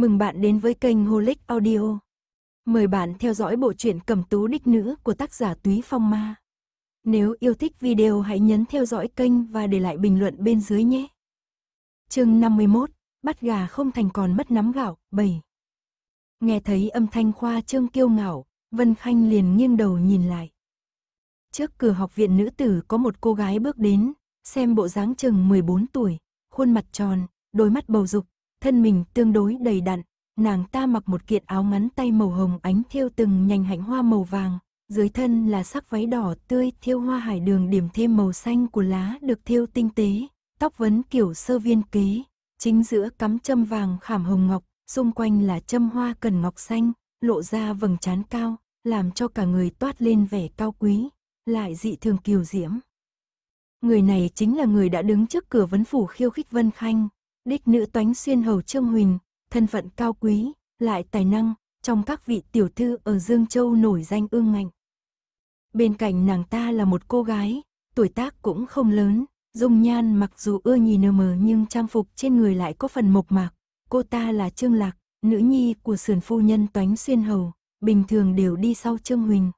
Mừng bạn đến với kênh Holic Audio. Mời bạn theo dõi bộ truyện Cẩm Tú Đích Nữ của tác giả Túy Phong Ma. Nếu yêu thích video hãy nhấn theo dõi kênh và để lại bình luận bên dưới nhé. Chương 51, bắt gà không thành còn mất nắm gạo, 7. Nghe thấy âm thanh khoa trương kiêu ngạo, Vân Khanh liền nghiêng đầu nhìn lại. Trước cửa học viện nữ tử có một cô gái bước đến, xem bộ dáng chừng 14 tuổi, khuôn mặt tròn, đôi mắt bầu dục, thân mình tương đối đầy đặn, nàng ta mặc một kiện áo ngắn tay màu hồng ánh thêu từng nhành hạnh hoa màu vàng, dưới thân là sắc váy đỏ tươi thêu hoa hải đường điểm thêm màu xanh của lá được thêu tinh tế, tóc vấn kiểu sơ viên kế, chính giữa cắm châm vàng khảm hồng ngọc, xung quanh là châm hoa cần ngọc xanh, lộ ra vầng trán cao, làm cho cả người toát lên vẻ cao quý, lại dị thường kiều diễm. Người này chính là người đã đứng trước cửa vấn phủ khiêu khích Vân Khanh, Đích nữ toánh xuyên hầu Trương Huỳnh, thân phận cao quý, lại tài năng, trong các vị tiểu thư ở Dương Châu nổi danh ương ngạnh. Bên cạnh nàng ta là một cô gái, tuổi tác cũng không lớn, dung nhan mặc dù ưa nhìn nơ mờ nhưng trang phục trên người lại có phần mộc mạc. Cô ta là Trương Lạc, nữ nhi của sườn phu nhân toánh xuyên hầu, bình thường đều đi sau Trương Huỳnh.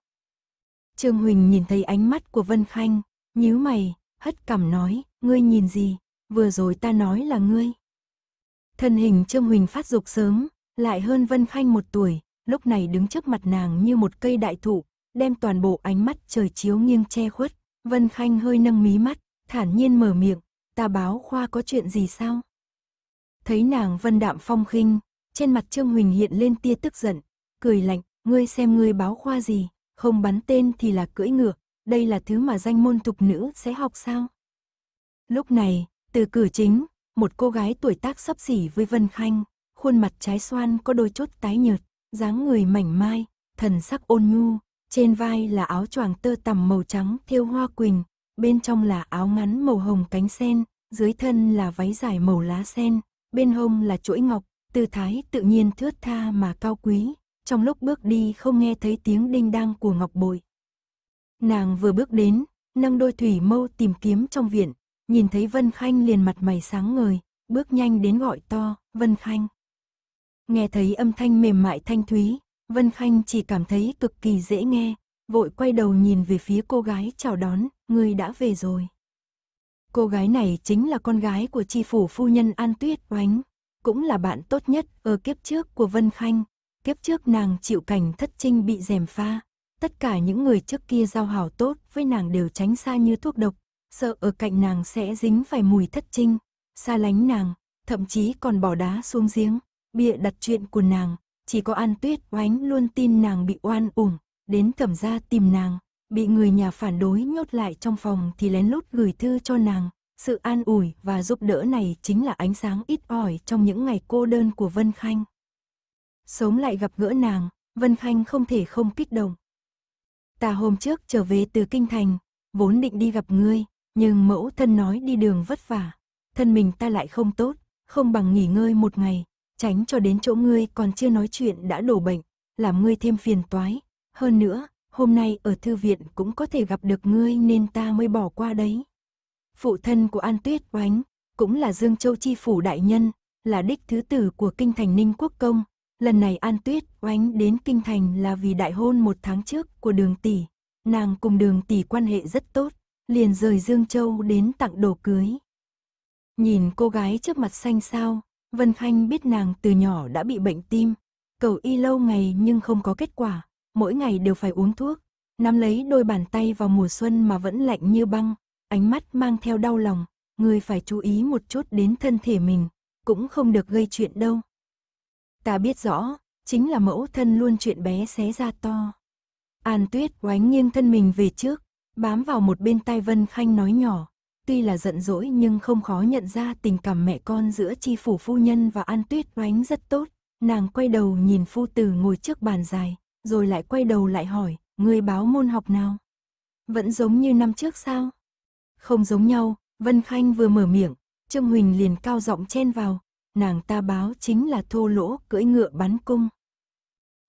Trương Huỳnh nhìn thấy ánh mắt của Vân Khanh, nhíu mày, hất cằm nói, ngươi nhìn gì, vừa rồi ta nói là ngươi. Thân hình Trương Huỳnh phát dục sớm, lại hơn Vân Khanh một tuổi, lúc này đứng trước mặt nàng như một cây đại thụ, đem toàn bộ ánh mắt trời chiếu nghiêng che khuất. Vân Khanh hơi nâng mí mắt, thản nhiên mở miệng, ta báo khoa có chuyện gì sao? Thấy nàng vân đạm phong khinh, trên mặt Trương Huỳnh hiện lên tia tức giận, cười lạnh, ngươi xem ngươi báo khoa gì, không bắn tên thì là cưỡi ngựa, đây là thứ mà danh môn tục nữ sẽ học sao? Lúc này, từ cửa chính, một cô gái tuổi tác sắp xỉ với Vân Khanh, khuôn mặt trái xoan có đôi chốt tái nhợt, dáng người mảnh mai, thần sắc ôn nhu, trên vai là áo choàng tơ tằm màu trắng thêu hoa quỳnh, bên trong là áo ngắn màu hồng cánh sen, dưới thân là váy dài màu lá sen, bên hông là chuỗi ngọc, tư thái tự nhiên thướt tha mà cao quý, trong lúc bước đi không nghe thấy tiếng đinh đang của ngọc bội. Nàng vừa bước đến, nâng đôi thủy mâu tìm kiếm trong viện, nhìn thấy Vân Khanh liền mặt mày sáng ngời, bước nhanh đến gọi to, Vân Khanh. Nghe thấy âm thanh mềm mại thanh thúy, Vân Khanh chỉ cảm thấy cực kỳ dễ nghe, vội quay đầu nhìn về phía cô gái chào đón, người đã về rồi. Cô gái này chính là con gái của tri phủ phu nhân An Tuyết Oánh, cũng là bạn tốt nhất ở kiếp trước của Vân Khanh. Kiếp trước nàng chịu cảnh thất trinh bị dèm pha, tất cả những người trước kia giao hảo tốt với nàng đều tránh xa như thuốc độc, sợ ở cạnh nàng sẽ dính phải mùi thất trinh, xa lánh nàng, thậm chí còn bỏ đá xuống giếng, bịa đặt chuyện của nàng, chỉ có An Tuyết oánh luôn tin nàng bị oan uổng, đến thẩm ra tìm nàng, bị người nhà phản đối nhốt lại trong phòng thì lén lút gửi thư cho nàng. Sự an ủi và giúp đỡ này chính là ánh sáng ít ỏi trong những ngày cô đơn của Vân Khanh. Sống lại gặp gỡ nàng, Vân Khanh không thể không kích động. Ta hôm trước trở về từ Kinh Thành, vốn định đi gặp ngươi, nhưng mẫu thân nói đi đường vất vả, thân mình ta lại không tốt, không bằng nghỉ ngơi một ngày, tránh cho đến chỗ ngươi còn chưa nói chuyện đã đổ bệnh, làm ngươi thêm phiền toái. Hơn nữa, hôm nay ở thư viện cũng có thể gặp được ngươi nên ta mới bỏ qua đấy. Phụ thân của An Tuyết Oánh, cũng là Dương Châu Chi Phủ Đại Nhân, là đích thứ tử của Kinh Thành Ninh Quốc Công. Lần này An Tuyết Oánh đến Kinh Thành là vì đại hôn một tháng trước của đường tỷ. Nàng cùng đường tỷ quan hệ rất tốt, liền rời Dương Châu đến tặng đồ cưới. Nhìn cô gái trước mặt xanh sao, Vân Khanh biết nàng từ nhỏ đã bị bệnh tim, cầu y lâu ngày nhưng không có kết quả, mỗi ngày đều phải uống thuốc, nắm lấy đôi bàn tay vào mùa xuân mà vẫn lạnh như băng, ánh mắt mang theo đau lòng, người phải chú ý một chút đến thân thể mình, cũng không được gây chuyện đâu. Ta biết rõ, chính là mẫu thân luôn chuyện bé xé ra to. An Tuyết quánh nghiêng thân mình về trước, Bám vào một bên tai Vân Khanh nói nhỏ, tuy là giận dỗi nhưng không khó nhận ra tình cảm mẹ con giữa chi phủ phu nhân và An Tuyết oánh rất tốt. Nàng quay đầu nhìn phu tử ngồi trước bàn dài, rồi lại quay đầu lại hỏi, người báo môn học nào? Vẫn giống như năm trước sao? Không giống nhau, Vân Khanh vừa mở miệng, Trương Huỳnh liền cao giọng chen vào, nàng ta báo chính là thô lỗ cưỡi ngựa bắn cung.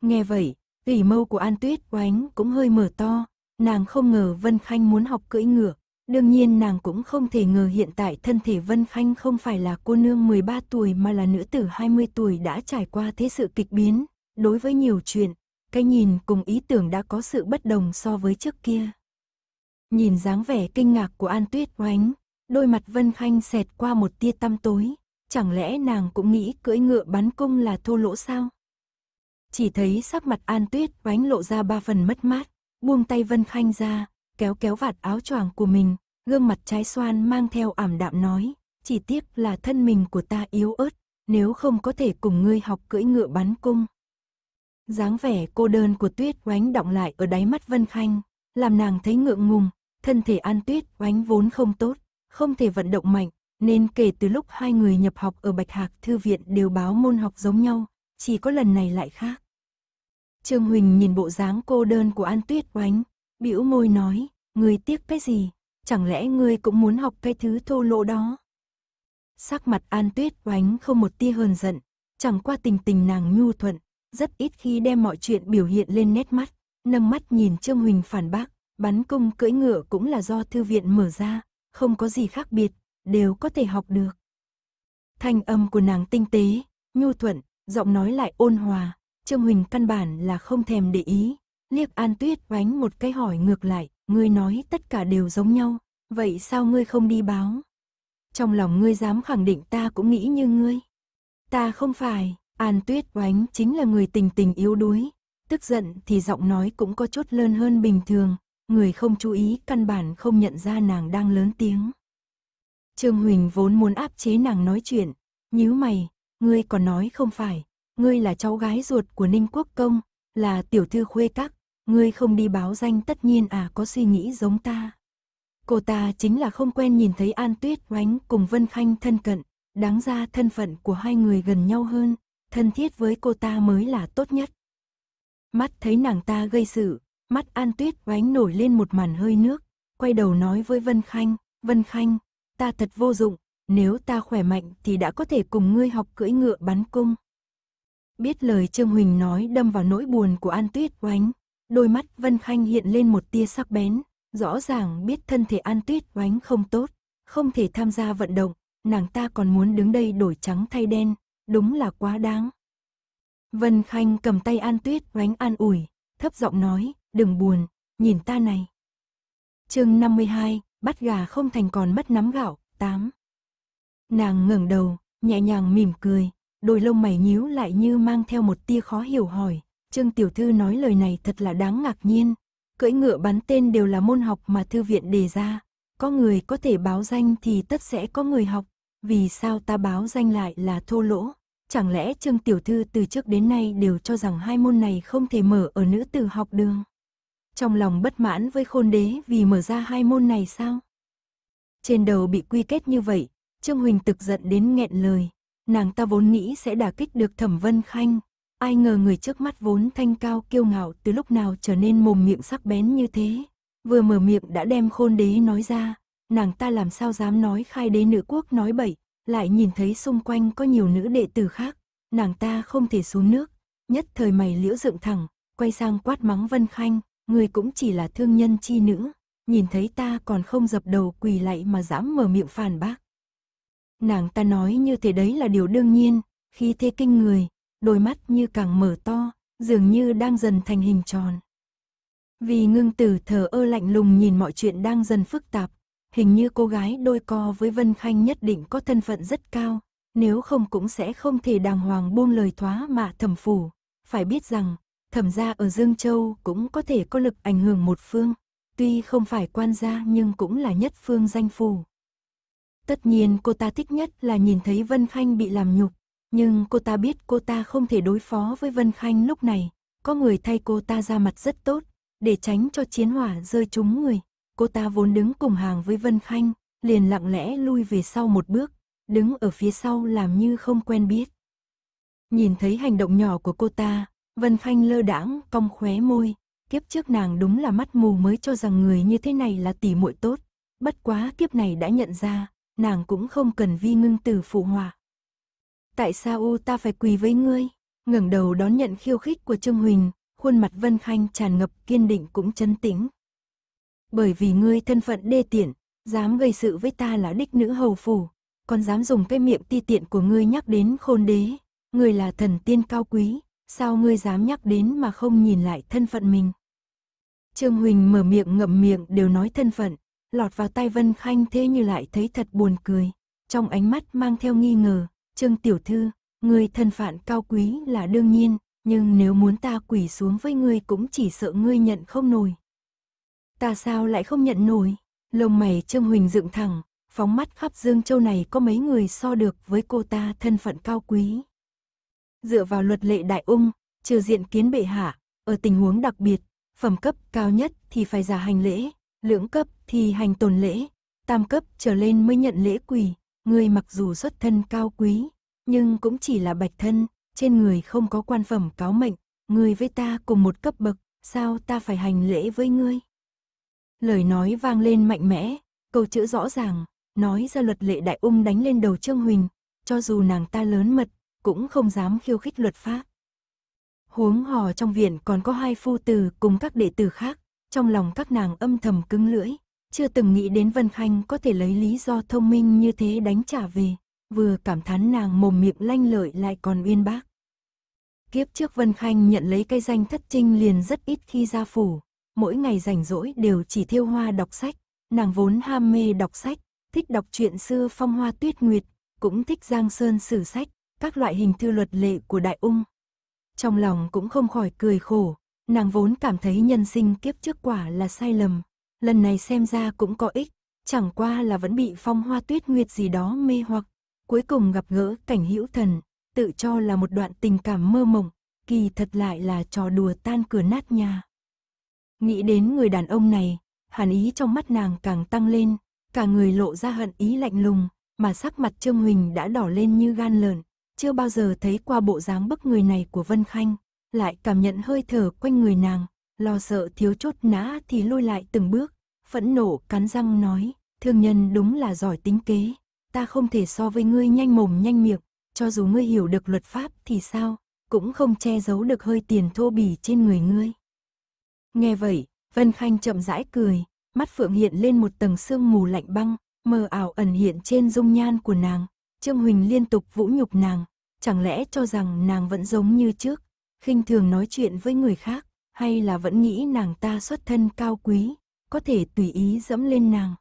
Nghe vậy, tỉ mâu của An Tuyết oánh cũng hơi mở to, nàng không ngờ Vân Khanh muốn học cưỡi ngựa. Đương nhiên nàng cũng không thể ngờ hiện tại thân thể Vân Khanh không phải là cô nương 13 tuổi mà là nữ tử 20 tuổi đã trải qua thế sự kịch biến. Đối với nhiều chuyện, cái nhìn cùng ý tưởng đã có sự bất đồng so với trước kia. Nhìn dáng vẻ kinh ngạc của An Tuyết oánh, đôi mặt Vân Khanh xẹt qua một tia tăm tối. Chẳng lẽ nàng cũng nghĩ cưỡi ngựa bắn cung là thô lỗ sao? Chỉ thấy sắc mặt An Tuyết oánh lộ ra ba phần mất mát buông tay Vân Khanh ra, kéo kéo vạt áo choàng của mình, gương mặt trái xoan mang theo ảm đạm nói, chỉ tiếc là thân mình của ta yếu ớt, nếu không có thể cùng ngươi học cưỡi ngựa bắn cung. dáng vẻ cô đơn của tuyết oánh động lại ở đáy mắt Vân Khanh, làm nàng thấy ngượng ngùng, thân thể an tuyết oánh vốn không tốt, không thể vận động mạnh, nên kể từ lúc hai người nhập học ở Bạch Hạc Thư Viện đều báo môn học giống nhau, chỉ có lần này lại khác. Trương Huỳnh nhìn bộ dáng cô đơn của An Tuyết Oánh, bĩu môi nói, ngươi tiếc cái gì, chẳng lẽ ngươi cũng muốn học cái thứ thô lỗ đó. Sắc mặt An Tuyết Oánh không một tia hờn giận, chẳng qua tình tình nàng nhu thuận, rất ít khi đem mọi chuyện biểu hiện lên nét mắt, nâng mắt nhìn Trương Huỳnh phản bác, bắn cung cưỡi ngựa cũng là do thư viện mở ra, không có gì khác biệt, đều có thể học được. Thanh âm của nàng tinh tế, nhu thuận, giọng nói lại ôn hòa, Trương Huỳnh căn bản là không thèm để ý, liếc An Tuyết oánh một cái hỏi ngược lại, ngươi nói tất cả đều giống nhau, vậy sao ngươi không đi báo? Trong lòng ngươi dám khẳng định ta cũng nghĩ như ngươi. Ta không phải, An Tuyết oánh chính là người tình tình yếu đuối, tức giận thì giọng nói cũng có chút lớn hơn bình thường, người không chú ý căn bản không nhận ra nàng đang lớn tiếng. Trương Huỳnh vốn muốn áp chế nàng nói chuyện, nhíu mày, ngươi còn nói không phải, ngươi là cháu gái ruột của Ninh Quốc Công, là tiểu thư khuê các, ngươi không đi báo danh tất nhiên à có suy nghĩ giống ta. Cô ta chính là không quen nhìn thấy An Tuyết oánh cùng Vân Khanh thân cận, đáng ra thân phận của hai người gần nhau hơn, thân thiết với cô ta mới là tốt nhất. Mắt thấy nàng ta gây sự, mắt An Tuyết oánh nổi lên một màn hơi nước, quay đầu nói với Vân Khanh, Vân Khanh, ta thật vô dụng, nếu ta khỏe mạnh thì đã có thể cùng ngươi học cưỡi ngựa bắn cung. Biết lời Trương Huỳnh nói đâm vào nỗi buồn của An Tuyết Oánh, đôi mắt Vân Khanh hiện lên một tia sắc bén, rõ ràng biết thân thể An Tuyết Oánh không tốt, không thể tham gia vận động, nàng ta còn muốn đứng đây đổi trắng thay đen, đúng là quá đáng. Vân Khanh cầm tay An Tuyết Oánh an ủi, thấp giọng nói, đừng buồn, nhìn ta này. chương 52, bắt gà không thành còn mất nắm gạo, 8. Nàng ngẩng đầu, nhẹ nhàng mỉm cười, đôi lông mày nhíu lại như mang theo một tia khó hiểu hỏi. Trương Tiểu Thư nói lời này thật là đáng ngạc nhiên. Cưỡi ngựa bắn tên đều là môn học mà thư viện đề ra. Có người có thể báo danh thì tất sẽ có người học. Vì sao ta báo danh lại là thô lỗ? Chẳng lẽ Trương Tiểu Thư từ trước đến nay đều cho rằng hai môn này không thể mở ở nữ tử học đường? Trong lòng bất mãn với khôn đế vì mở ra hai môn này sao? Trên đầu bị quy kết như vậy, Trương Huỳnh tức giận đến nghẹn lời, nàng ta vốn nghĩ sẽ đả kích được thẩm vân khanh. Ai ngờ người trước mắt vốn thanh cao kiêu ngạo từ lúc nào trở nên mồm miệng sắc bén như thế. Vừa mở miệng đã đem khôn đế nói ra, nàng ta làm sao dám nói khai đế nữ quốc nói bậy, lại nhìn thấy xung quanh có nhiều nữ đệ tử khác, nàng ta không thể xuống nước. Nhất thời mày liễu dựng thẳng, quay sang quát mắng Vân Khanh, người cũng chỉ là thương nhân chi nữ, nhìn thấy ta còn không dập đầu quỳ lạy mà dám mở miệng phản bác. Nàng ta nói như thế đấy là điều đương nhiên, khi thế kinh người, đôi mắt như càng mở to, dường như đang dần thành hình tròn. Vì ngưng tử thờ ơ lạnh lùng nhìn mọi chuyện đang dần phức tạp, hình như cô gái đôi co với Vân Khanh nhất định có thân phận rất cao, nếu không cũng sẽ không thể đàng hoàng buông lời thoá mà thẩm phủ. Phải biết rằng, thẩm gia ở Dương Châu cũng có thể có lực ảnh hưởng một phương, tuy không phải quan gia nhưng cũng là nhất phương danh phù Tất nhiên cô ta thích nhất là nhìn thấy Vân Khanh bị làm nhục, nhưng cô ta biết cô ta không thể đối phó với Vân Khanh lúc này, có người thay cô ta ra mặt rất tốt, để tránh cho chiến hỏa rơi trúng người. Cô ta vốn đứng cùng hàng với Vân Khanh, liền lặng lẽ lui về sau một bước, đứng ở phía sau làm như không quen biết. Nhìn thấy hành động nhỏ của cô ta, Vân Khanh lơ đãng cong khóe môi, kiếp trước nàng đúng là mắt mù mới cho rằng người như thế này là tỉ muội tốt, bất quá kiếp này đã nhận ra, nàng cũng không cần vi ngưng tử phụ hòa. Tại sao u ta phải quỳ với ngươi? ngẩng đầu đón nhận khiêu khích của Trương Huỳnh, khuôn mặt Vân Khanh tràn ngập kiên định cũng chân tĩnh. Bởi vì ngươi thân phận đê tiện, dám gây sự với ta là đích nữ hầu phủ, còn dám dùng cái miệng ti tiện của ngươi nhắc đến khôn đế, ngươi là thần tiên cao quý, sao ngươi dám nhắc đến mà không nhìn lại thân phận mình? Trương Huỳnh mở miệng ngậm miệng đều nói thân phận, lọt vào tay Vân Khanh thế như lại thấy thật buồn cười. Trong ánh mắt mang theo nghi ngờ, Trương Tiểu Thư, người thân phận cao quý là đương nhiên, nhưng nếu muốn ta quỷ xuống với ngươi cũng chỉ sợ ngươi nhận không nổi. Ta sao lại không nhận nổi? Lông mày Trương Huỳnh dựng thẳng, phóng mắt khắp Dương Châu này có mấy người so được với cô ta thân phận cao quý. Dựa vào luật lệ đại ung, trừ diện kiến bệ hạ, ở tình huống đặc biệt, phẩm cấp cao nhất thì phải giả hành lễ, lưỡng cấp thì hành tồn lễ, tam cấp trở lên mới nhận lễ quỳ, người mặc dù xuất thân cao quý, nhưng cũng chỉ là bạch thân, trên người không có quan phẩm cáo mệnh, người với ta cùng một cấp bậc, sao ta phải hành lễ với ngươi? Lời nói vang lên mạnh mẽ, câu chữ rõ ràng, nói ra luật lệ đại ung đánh lên đầu Trương Huỳnh, cho dù nàng ta lớn mật, cũng không dám khiêu khích luật pháp. Huống hò trong viện còn có hai phu tử cùng các đệ tử khác, trong lòng các nàng âm thầm cứng lưỡi, chưa từng nghĩ đến Vân Khanh có thể lấy lý do thông minh như thế đánh trả về, vừa cảm thán nàng mồm miệng lanh lợi lại còn uyên bác. Kiếp trước Vân Khanh nhận lấy cái danh thất trinh liền rất ít khi ra phủ, mỗi ngày rảnh rỗi đều chỉ thiêu hoa đọc sách, nàng vốn ham mê đọc sách, thích đọc truyện xưa phong hoa tuyết nguyệt, cũng thích giang sơn sử sách, các loại hình thư luật lệ của đại ung. Trong lòng cũng không khỏi cười khổ, Nàng vốn cảm thấy nhân sinh kiếp trước quả là sai lầm, lần này xem ra cũng có ích, chẳng qua là vẫn bị phong hoa tuyết nguyệt gì đó mê hoặc, cuối cùng gặp gỡ cảnh hữu thần, tự cho là một đoạn tình cảm mơ mộng, kỳ thật lại là trò đùa tan cửa nát nhà. Nghĩ đến người đàn ông này, hàn ý trong mắt nàng càng tăng lên, cả người lộ ra hận ý lạnh lùng, mà sắc mặt Trương Huỳnh đã đỏ lên như gan lợn, chưa bao giờ thấy qua bộ dáng bức người này của Vân Khanh lại cảm nhận hơi thở quanh người nàng, lo sợ thiếu chốt nã thì lôi lại từng bước, phẫn nổ cắn răng nói, thương nhân đúng là giỏi tính kế, ta không thể so với ngươi nhanh mồm nhanh miệng, cho dù ngươi hiểu được luật pháp thì sao, cũng không che giấu được hơi tiền thô bỉ trên người ngươi. Nghe vậy, Vân Khanh chậm rãi cười, mắt phượng hiện lên một tầng sương mù lạnh băng, mờ ảo ẩn hiện trên dung nhan của nàng, Trương Huỳnh liên tục vũ nhục nàng, chẳng lẽ cho rằng nàng vẫn giống như trước, khinh thường nói chuyện với người khác, hay là vẫn nghĩ nàng ta xuất thân cao quý, có thể tùy ý dẫm lên nàng.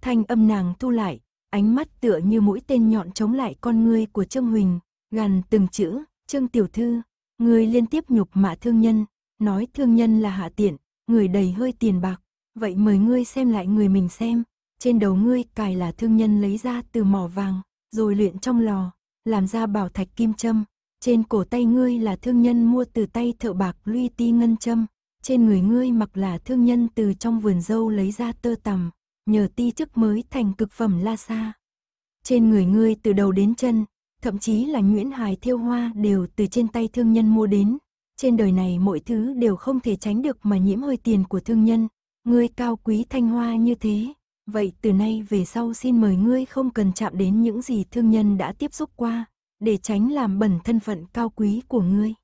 Thanh âm nàng thu lại, ánh mắt tựa như mũi tên nhọn chống lại con ngươi của Trương Huỳnh, gần từng chữ, Trương Tiểu Thư, người liên tiếp nhục mạ thương nhân, nói thương nhân là hạ tiện, người đầy hơi tiền bạc, vậy mời ngươi xem lại người mình xem, trên đầu ngươi cài là thương nhân lấy ra từ mỏ vàng, rồi luyện trong lò, làm ra bảo thạch kim châm, trên cổ tay ngươi là thương nhân mua từ tay thợ bạc luy ti ngân châm, trên người ngươi mặc là thương nhân từ trong vườn dâu lấy ra tơ tằm, nhờ ti chức mới thành cực phẩm la sa. Trên người ngươi từ đầu đến chân, thậm chí là nhuyễn hài thiêu hoa đều từ trên tay thương nhân mua đến. Trên đời này mọi thứ đều không thể tránh được mà nhiễm hơi tiền của thương nhân. Ngươi cao quý thanh hoa như thế, vậy từ nay về sau xin mời ngươi không cần chạm đến những gì thương nhân đã tiếp xúc qua, để tránh làm bẩn thân phận cao quý của ngươi.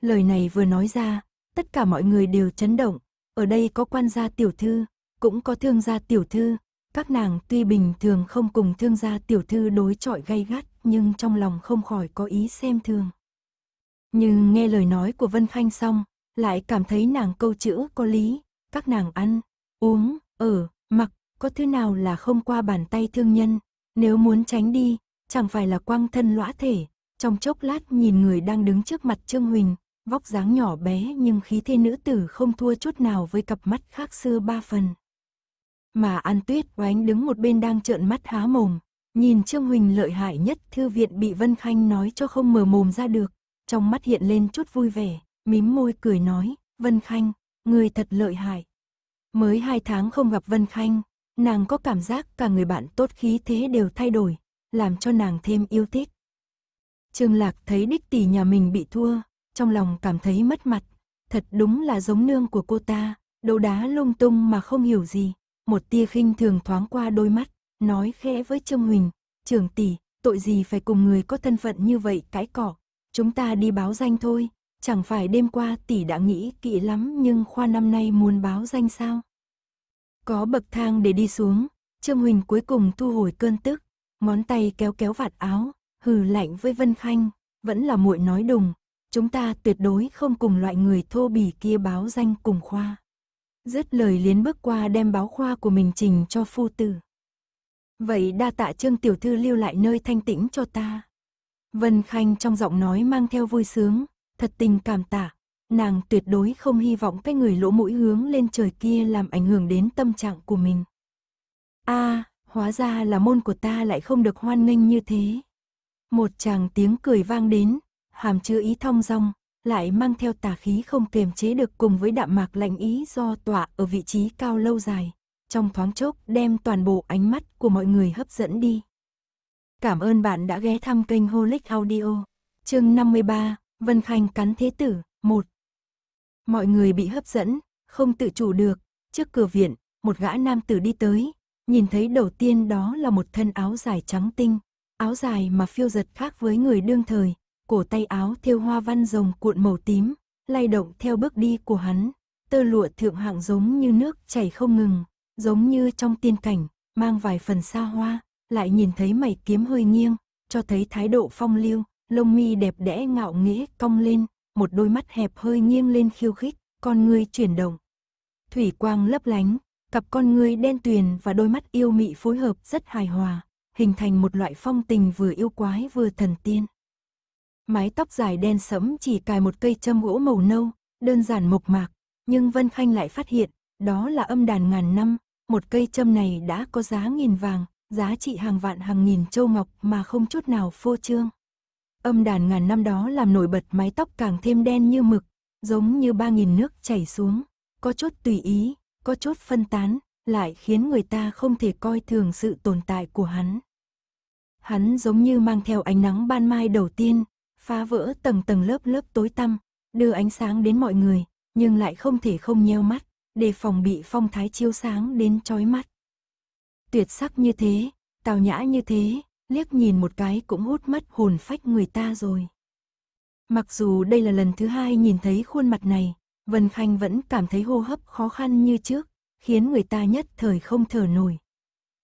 Lời này vừa nói ra, tất cả mọi người đều chấn động, ở đây có quan gia tiểu thư, cũng có thương gia tiểu thư, các nàng tuy bình thường không cùng thương gia tiểu thư đối chọi gay gắt, nhưng trong lòng không khỏi có ý xem thường. Nhưng nghe lời nói của Vân Khanh xong, lại cảm thấy nàng câu chữ có lý, các nàng ăn, uống, ở, mặc, có thứ nào là không qua bàn tay thương nhân, nếu muốn tránh đi, chẳng phải là quang thân lõa thể, trong chốc lát nhìn người đang đứng trước mặt Trương Huỳnh, vóc dáng nhỏ bé nhưng khí thế nữ tử không thua chút nào với cặp mắt khác xưa ba phần. Mà An Tuyết oánh đứng một bên đang trợn mắt há mồm, nhìn Trương Huỳnh lợi hại nhất thư viện bị Vân Khanh nói cho không mở mồm ra được, trong mắt hiện lên chút vui vẻ, mím môi cười nói, Vân Khanh, người thật lợi hại. Mới hai tháng không gặp Vân Khanh, nàng có cảm giác cả người bạn tốt khí thế đều thay đổi, làm cho nàng thêm yêu thích. Trương Lạc thấy đích tỷ nhà mình bị thua, trong lòng cảm thấy mất mặt, thật đúng là giống nương của cô ta, đầu đá lung tung mà không hiểu gì. Một tia khinh thường thoáng qua đôi mắt, nói khẽ với Trương Huỳnh, trưởng tỷ, tội gì phải cùng người có thân phận như vậy cãi cỏ, chúng ta đi báo danh thôi, chẳng phải đêm qua tỷ đã nghĩ kỹ lắm nhưng khoa năm nay muốn báo danh sao. Có bậc thang để đi xuống, Trương Huỳnh cuối cùng thu hồi cơn tức, ngón tay kéo kéo vạt áo, hừ lạnh với Vân Khanh, vẫn là muội nói đùng, chúng ta tuyệt đối không cùng loại người thô bỉ kia báo danh cùng khoa. Dứt lời liến bước qua đem báo khoa của mình trình cho phu tử. Vậy đa tạ trương tiểu thư lưu lại nơi thanh tĩnh cho ta. Vân Khanh trong giọng nói mang theo vui sướng, thật tình cảm tạ. Nàng tuyệt đối không hy vọng cái người lỗ mũi hướng lên trời kia làm ảnh hưởng đến tâm trạng của mình. a à, Hóa ra là môn của ta lại không được hoan nghênh như thế. Một chàng tiếng cười vang đến, hàm chứa ý thong dong, lại mang theo tà khí không kiềm chế được cùng với đạm mạc lạnh ý do tọa ở vị trí cao lâu dài, trong thoáng chốc đem toàn bộ ánh mắt của mọi người hấp dẫn đi. Cảm ơn bạn đã ghé thăm kênh Holic Audio. Chương 53, Vân Khanh cắn thế tử, 1. Mọi người bị hấp dẫn, không tự chủ được, trước cửa viện, một gã nam tử đi tới, Nhìn thấy đầu tiên đó là một thân áo dài trắng tinh, áo dài mà phiêu giật khác với người đương thời, cổ tay áo thêu hoa văn rồng cuộn màu tím, lay động theo bước đi của hắn, tơ lụa thượng hạng giống như nước chảy không ngừng, giống như trong tiên cảnh, mang vài phần xa hoa, lại nhìn thấy mày kiếm hơi nghiêng, cho thấy thái độ phong lưu, lông mi đẹp đẽ ngạo nghễ cong lên, một đôi mắt hẹp hơi nghiêng lên khiêu khích, con ngươi chuyển động. Thủy quang lấp lánh, Cặp con người đen tuyền và đôi mắt yêu mị phối hợp rất hài hòa, hình thành một loại phong tình vừa yêu quái vừa thần tiên. Mái tóc dài đen sẫm chỉ cài một cây châm gỗ màu nâu, đơn giản mộc mạc, nhưng Vân Khanh lại phát hiện, đó là âm đàn ngàn năm, một cây châm này đã có giá nghìn vàng, giá trị hàng vạn hàng nghìn châu ngọc mà không chút nào phô trương. Âm đàn ngàn năm đó làm nổi bật mái tóc càng thêm đen như mực, giống như ba nghìn nước chảy xuống, có chút tùy ý, có chốt phân tán, lại khiến người ta không thể coi thường sự tồn tại của hắn. Hắn giống như mang theo ánh nắng ban mai đầu tiên, phá vỡ tầng tầng lớp lớp tối tăm, đưa ánh sáng đến mọi người, nhưng lại không thể không nheo mắt, để phòng bị phong thái chiếu sáng đến chói mắt. Tuyệt sắc như thế, tào nhã như thế, liếc nhìn một cái cũng hút mất hồn phách người ta rồi. Mặc dù đây là lần thứ hai nhìn thấy khuôn mặt này, Vân Khanh vẫn cảm thấy hô hấp khó khăn như trước, khiến người ta nhất thời không thở nổi.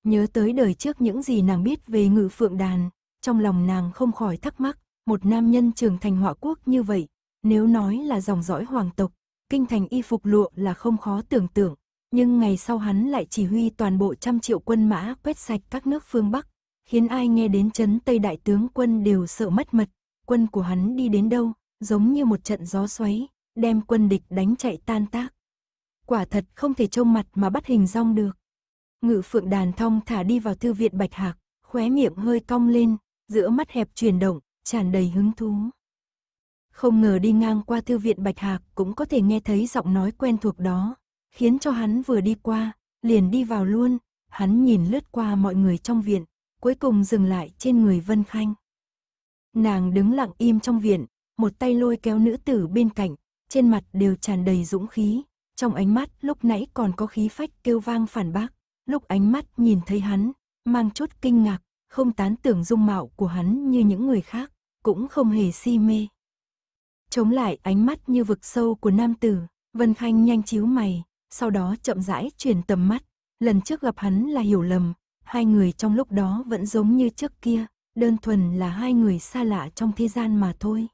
Nhớ tới đời trước những gì nàng biết về ngự phượng đàn, trong lòng nàng không khỏi thắc mắc, một nam nhân trưởng thành họa quốc như vậy, nếu nói là dòng dõi hoàng tộc, kinh thành y phục lụa là không khó tưởng tượng, nhưng ngày sau hắn lại chỉ huy toàn bộ trăm triệu quân mã quét sạch các nước phương Bắc, khiến ai nghe đến chấn Tây Đại tướng quân đều sợ mất mật, quân của hắn đi đến đâu, giống như một trận gió xoáy, đem quân địch đánh chạy tan tác. Quả thật không thể trông mặt mà bắt hình rong được. Ngự phượng đàn thong thả đi vào thư viện Bạch Hạc, khóe miệng hơi cong lên, giữa mắt hẹp chuyển động, tràn đầy hứng thú. Không ngờ đi ngang qua thư viện Bạch Hạc cũng có thể nghe thấy giọng nói quen thuộc đó, khiến cho hắn vừa đi qua, liền đi vào luôn, hắn nhìn lướt qua mọi người trong viện, cuối cùng dừng lại trên người Vân Khanh. Nàng đứng lặng im trong viện, một tay lôi kéo nữ tử bên cạnh, trên mặt đều tràn đầy dũng khí, trong ánh mắt lúc nãy còn có khí phách kêu vang phản bác, lúc ánh mắt nhìn thấy hắn, mang chút kinh ngạc, không tán tưởng dung mạo của hắn như những người khác, cũng không hề si mê. Chống lại ánh mắt như vực sâu của nam tử, Vân Khanh nhanh chíu mày, sau đó chậm rãi chuyển tầm mắt, lần trước gặp hắn là hiểu lầm, hai người trong lúc đó vẫn giống như trước kia, đơn thuần là hai người xa lạ trong thế gian mà thôi.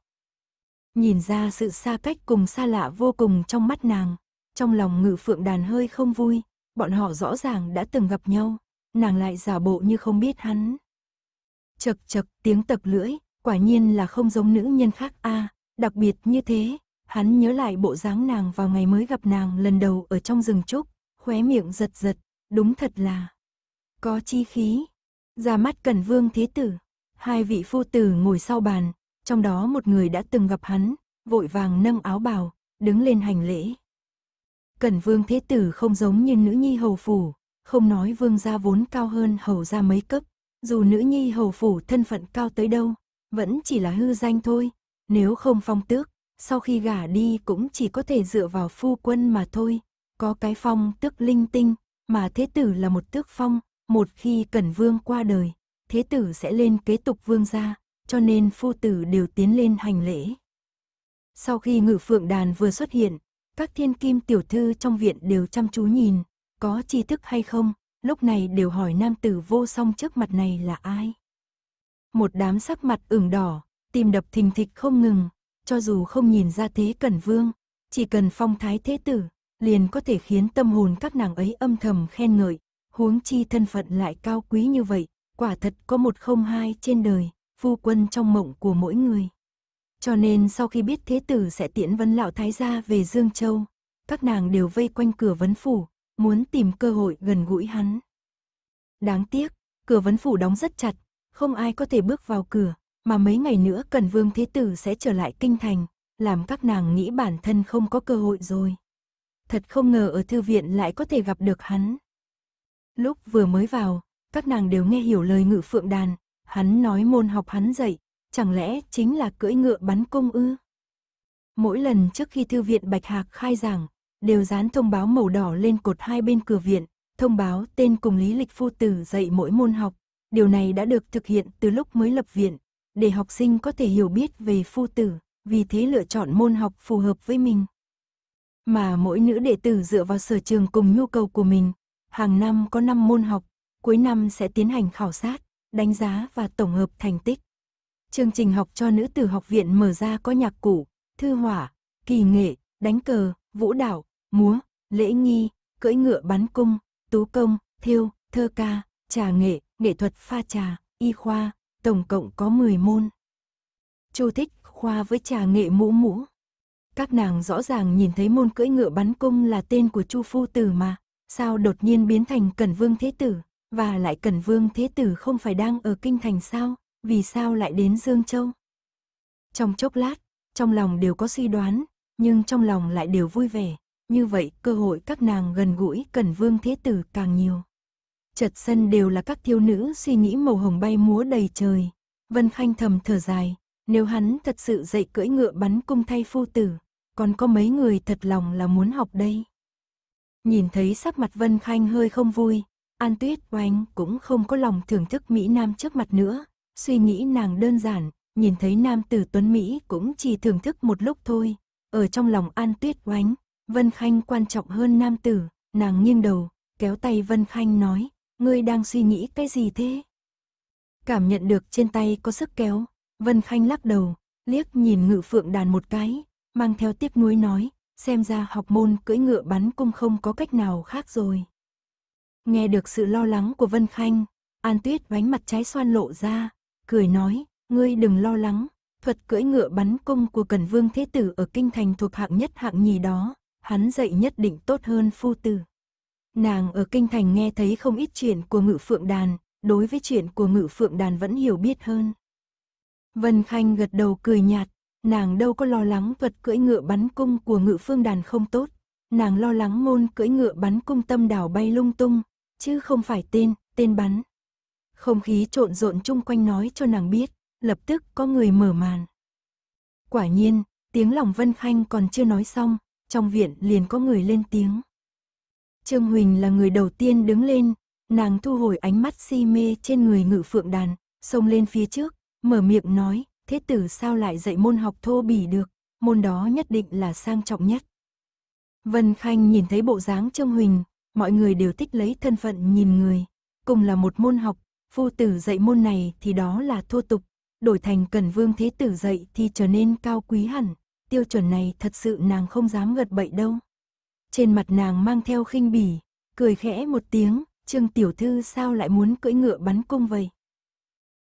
Nhìn ra sự xa cách cùng xa lạ vô cùng trong mắt nàng, trong lòng ngự phượng đàn hơi không vui, bọn họ rõ ràng đã từng gặp nhau, nàng lại giả bộ như không biết hắn. Chật chật tiếng tật lưỡi, quả nhiên là không giống nữ nhân khác a à, đặc biệt như thế, hắn nhớ lại bộ dáng nàng vào ngày mới gặp nàng lần đầu ở trong rừng trúc, khóe miệng giật giật, đúng thật là có chi khí. Ra mắt cần vương thế tử, hai vị phu tử ngồi sau bàn, trong đó một người đã từng gặp hắn, vội vàng nâng áo bào, đứng lên hành lễ. Cẩn vương thế tử không giống như nữ nhi hầu phủ, không nói vương gia vốn cao hơn hầu gia mấy cấp, dù nữ nhi hầu phủ thân phận cao tới đâu, vẫn chỉ là hư danh thôi, nếu không phong tước, sau khi gả đi cũng chỉ có thể dựa vào phu quân mà thôi, có cái phong tước linh tinh, mà thế tử là một tước phong, một khi cẩn vương qua đời, thế tử sẽ lên kế tục vương gia, cho nên phu tử đều tiến lên hành lễ. Sau khi ngự phượng đàn vừa xuất hiện, các thiên kim tiểu thư trong viện đều chăm chú nhìn, có tri thức hay không, lúc này đều hỏi nam tử vô song trước mặt này là ai. Một đám sắc mặt ửng đỏ, tìm đập thình thịch không ngừng, cho dù không nhìn ra thế cẩn vương, chỉ cần phong thái thế tử, liền có thể khiến tâm hồn các nàng ấy âm thầm khen ngợi, huống chi thân phận lại cao quý như vậy, quả thật có một không hai trên đời phu quân trong mộng của mỗi người. Cho nên sau khi biết thế tử sẽ tiễn vấn lão thái gia về Dương Châu, các nàng đều vây quanh cửa vấn phủ, muốn tìm cơ hội gần gũi hắn. Đáng tiếc, cửa vấn phủ đóng rất chặt, không ai có thể bước vào cửa, mà mấy ngày nữa Cần Vương Thế Tử sẽ trở lại kinh thành, làm các nàng nghĩ bản thân không có cơ hội rồi. Thật không ngờ ở thư viện lại có thể gặp được hắn. Lúc vừa mới vào, các nàng đều nghe hiểu lời ngự phượng đàn, Hắn nói môn học hắn dạy, chẳng lẽ chính là cưỡi ngựa bắn cung ư? Mỗi lần trước khi thư viện Bạch Hạc khai giảng, đều dán thông báo màu đỏ lên cột hai bên cửa viện, thông báo tên cùng lý lịch phu tử dạy mỗi môn học. Điều này đã được thực hiện từ lúc mới lập viện, để học sinh có thể hiểu biết về phu tử, vì thế lựa chọn môn học phù hợp với mình. Mà mỗi nữ đệ tử dựa vào sở trường cùng nhu cầu của mình, hàng năm có 5 môn học, cuối năm sẽ tiến hành khảo sát đánh giá và tổng hợp thành tích. Chương trình học cho nữ tử học viện mở ra có nhạc cụ, thư hỏa, kỳ nghệ, đánh cờ, vũ đạo, múa, lễ nghi, cưỡi ngựa bắn cung, tú công, thiêu, thơ ca, trà nghệ, nghệ thuật pha trà, y khoa, tổng cộng có 10 môn. Chu thích khoa với trà nghệ mũ mũ. Các nàng rõ ràng nhìn thấy môn cưỡi ngựa bắn cung là tên của Chu Phu Tử mà, sao đột nhiên biến thành Cẩn Vương Thế Tử. Và lại Cần Vương Thế Tử không phải đang ở Kinh Thành sao, vì sao lại đến Dương Châu? Trong chốc lát, trong lòng đều có suy đoán, nhưng trong lòng lại đều vui vẻ, như vậy cơ hội các nàng gần gũi Cần Vương Thế Tử càng nhiều. Chật sân đều là các thiếu nữ suy nghĩ màu hồng bay múa đầy trời. Vân Khanh thầm thở dài, nếu hắn thật sự dậy cưỡi ngựa bắn cung thay phu tử, còn có mấy người thật lòng là muốn học đây. Nhìn thấy sắc mặt Vân Khanh hơi không vui, An Tuyết Oanh cũng không có lòng thưởng thức Mỹ Nam trước mặt nữa, suy nghĩ nàng đơn giản, nhìn thấy Nam tử Tuấn Mỹ cũng chỉ thưởng thức một lúc thôi. Ở trong lòng An Tuyết Oanh, Vân Khanh quan trọng hơn Nam tử, nàng nghiêng đầu, kéo tay Vân Khanh nói, ngươi đang suy nghĩ cái gì thế? Cảm nhận được trên tay có sức kéo, Vân Khanh lắc đầu, liếc nhìn ngự phượng đàn một cái, mang theo tiếc nuối nói, xem ra học môn cưỡi ngựa bắn cung không có cách nào khác rồi. Nghe được sự lo lắng của Vân Khanh, An Tuyết vánh mặt trái xoan lộ ra, cười nói, ngươi đừng lo lắng, thuật cưỡi ngựa bắn cung của Cần Vương Thế Tử ở Kinh Thành thuộc hạng nhất hạng nhì đó, hắn dạy nhất định tốt hơn phu tử. Nàng ở Kinh Thành nghe thấy không ít chuyện của ngự phượng đàn, đối với chuyện của ngự phượng đàn vẫn hiểu biết hơn. Vân Khanh gật đầu cười nhạt, nàng đâu có lo lắng thuật cưỡi ngựa bắn cung của ngự phương đàn không tốt, nàng lo lắng môn cưỡi ngựa bắn cung tâm đảo bay lung tung, chứ không phải tên, tên bắn. Không khí trộn rộn chung quanh nói cho nàng biết, lập tức có người mở màn. Quả nhiên, tiếng lòng Vân Khanh còn chưa nói xong, trong viện liền có người lên tiếng. Trương Huỳnh là người đầu tiên đứng lên, nàng thu hồi ánh mắt si mê trên người ngự phượng đàn, xông lên phía trước, mở miệng nói, thế tử sao lại dạy môn học thô bỉ được, môn đó nhất định là sang trọng nhất. Vân Khanh nhìn thấy bộ dáng Trương Huỳnh, mọi người đều thích lấy thân phận nhìn người. Cùng là một môn học, phu tử dạy môn này thì đó là thô tục, đổi thành cần vương thế tử dạy thì trở nên cao quý hẳn, tiêu chuẩn này thật sự nàng không dám gật bậy đâu. Trên mặt nàng mang theo khinh bỉ, cười khẽ một tiếng, Trương tiểu thư sao lại muốn cưỡi ngựa bắn cung vậy?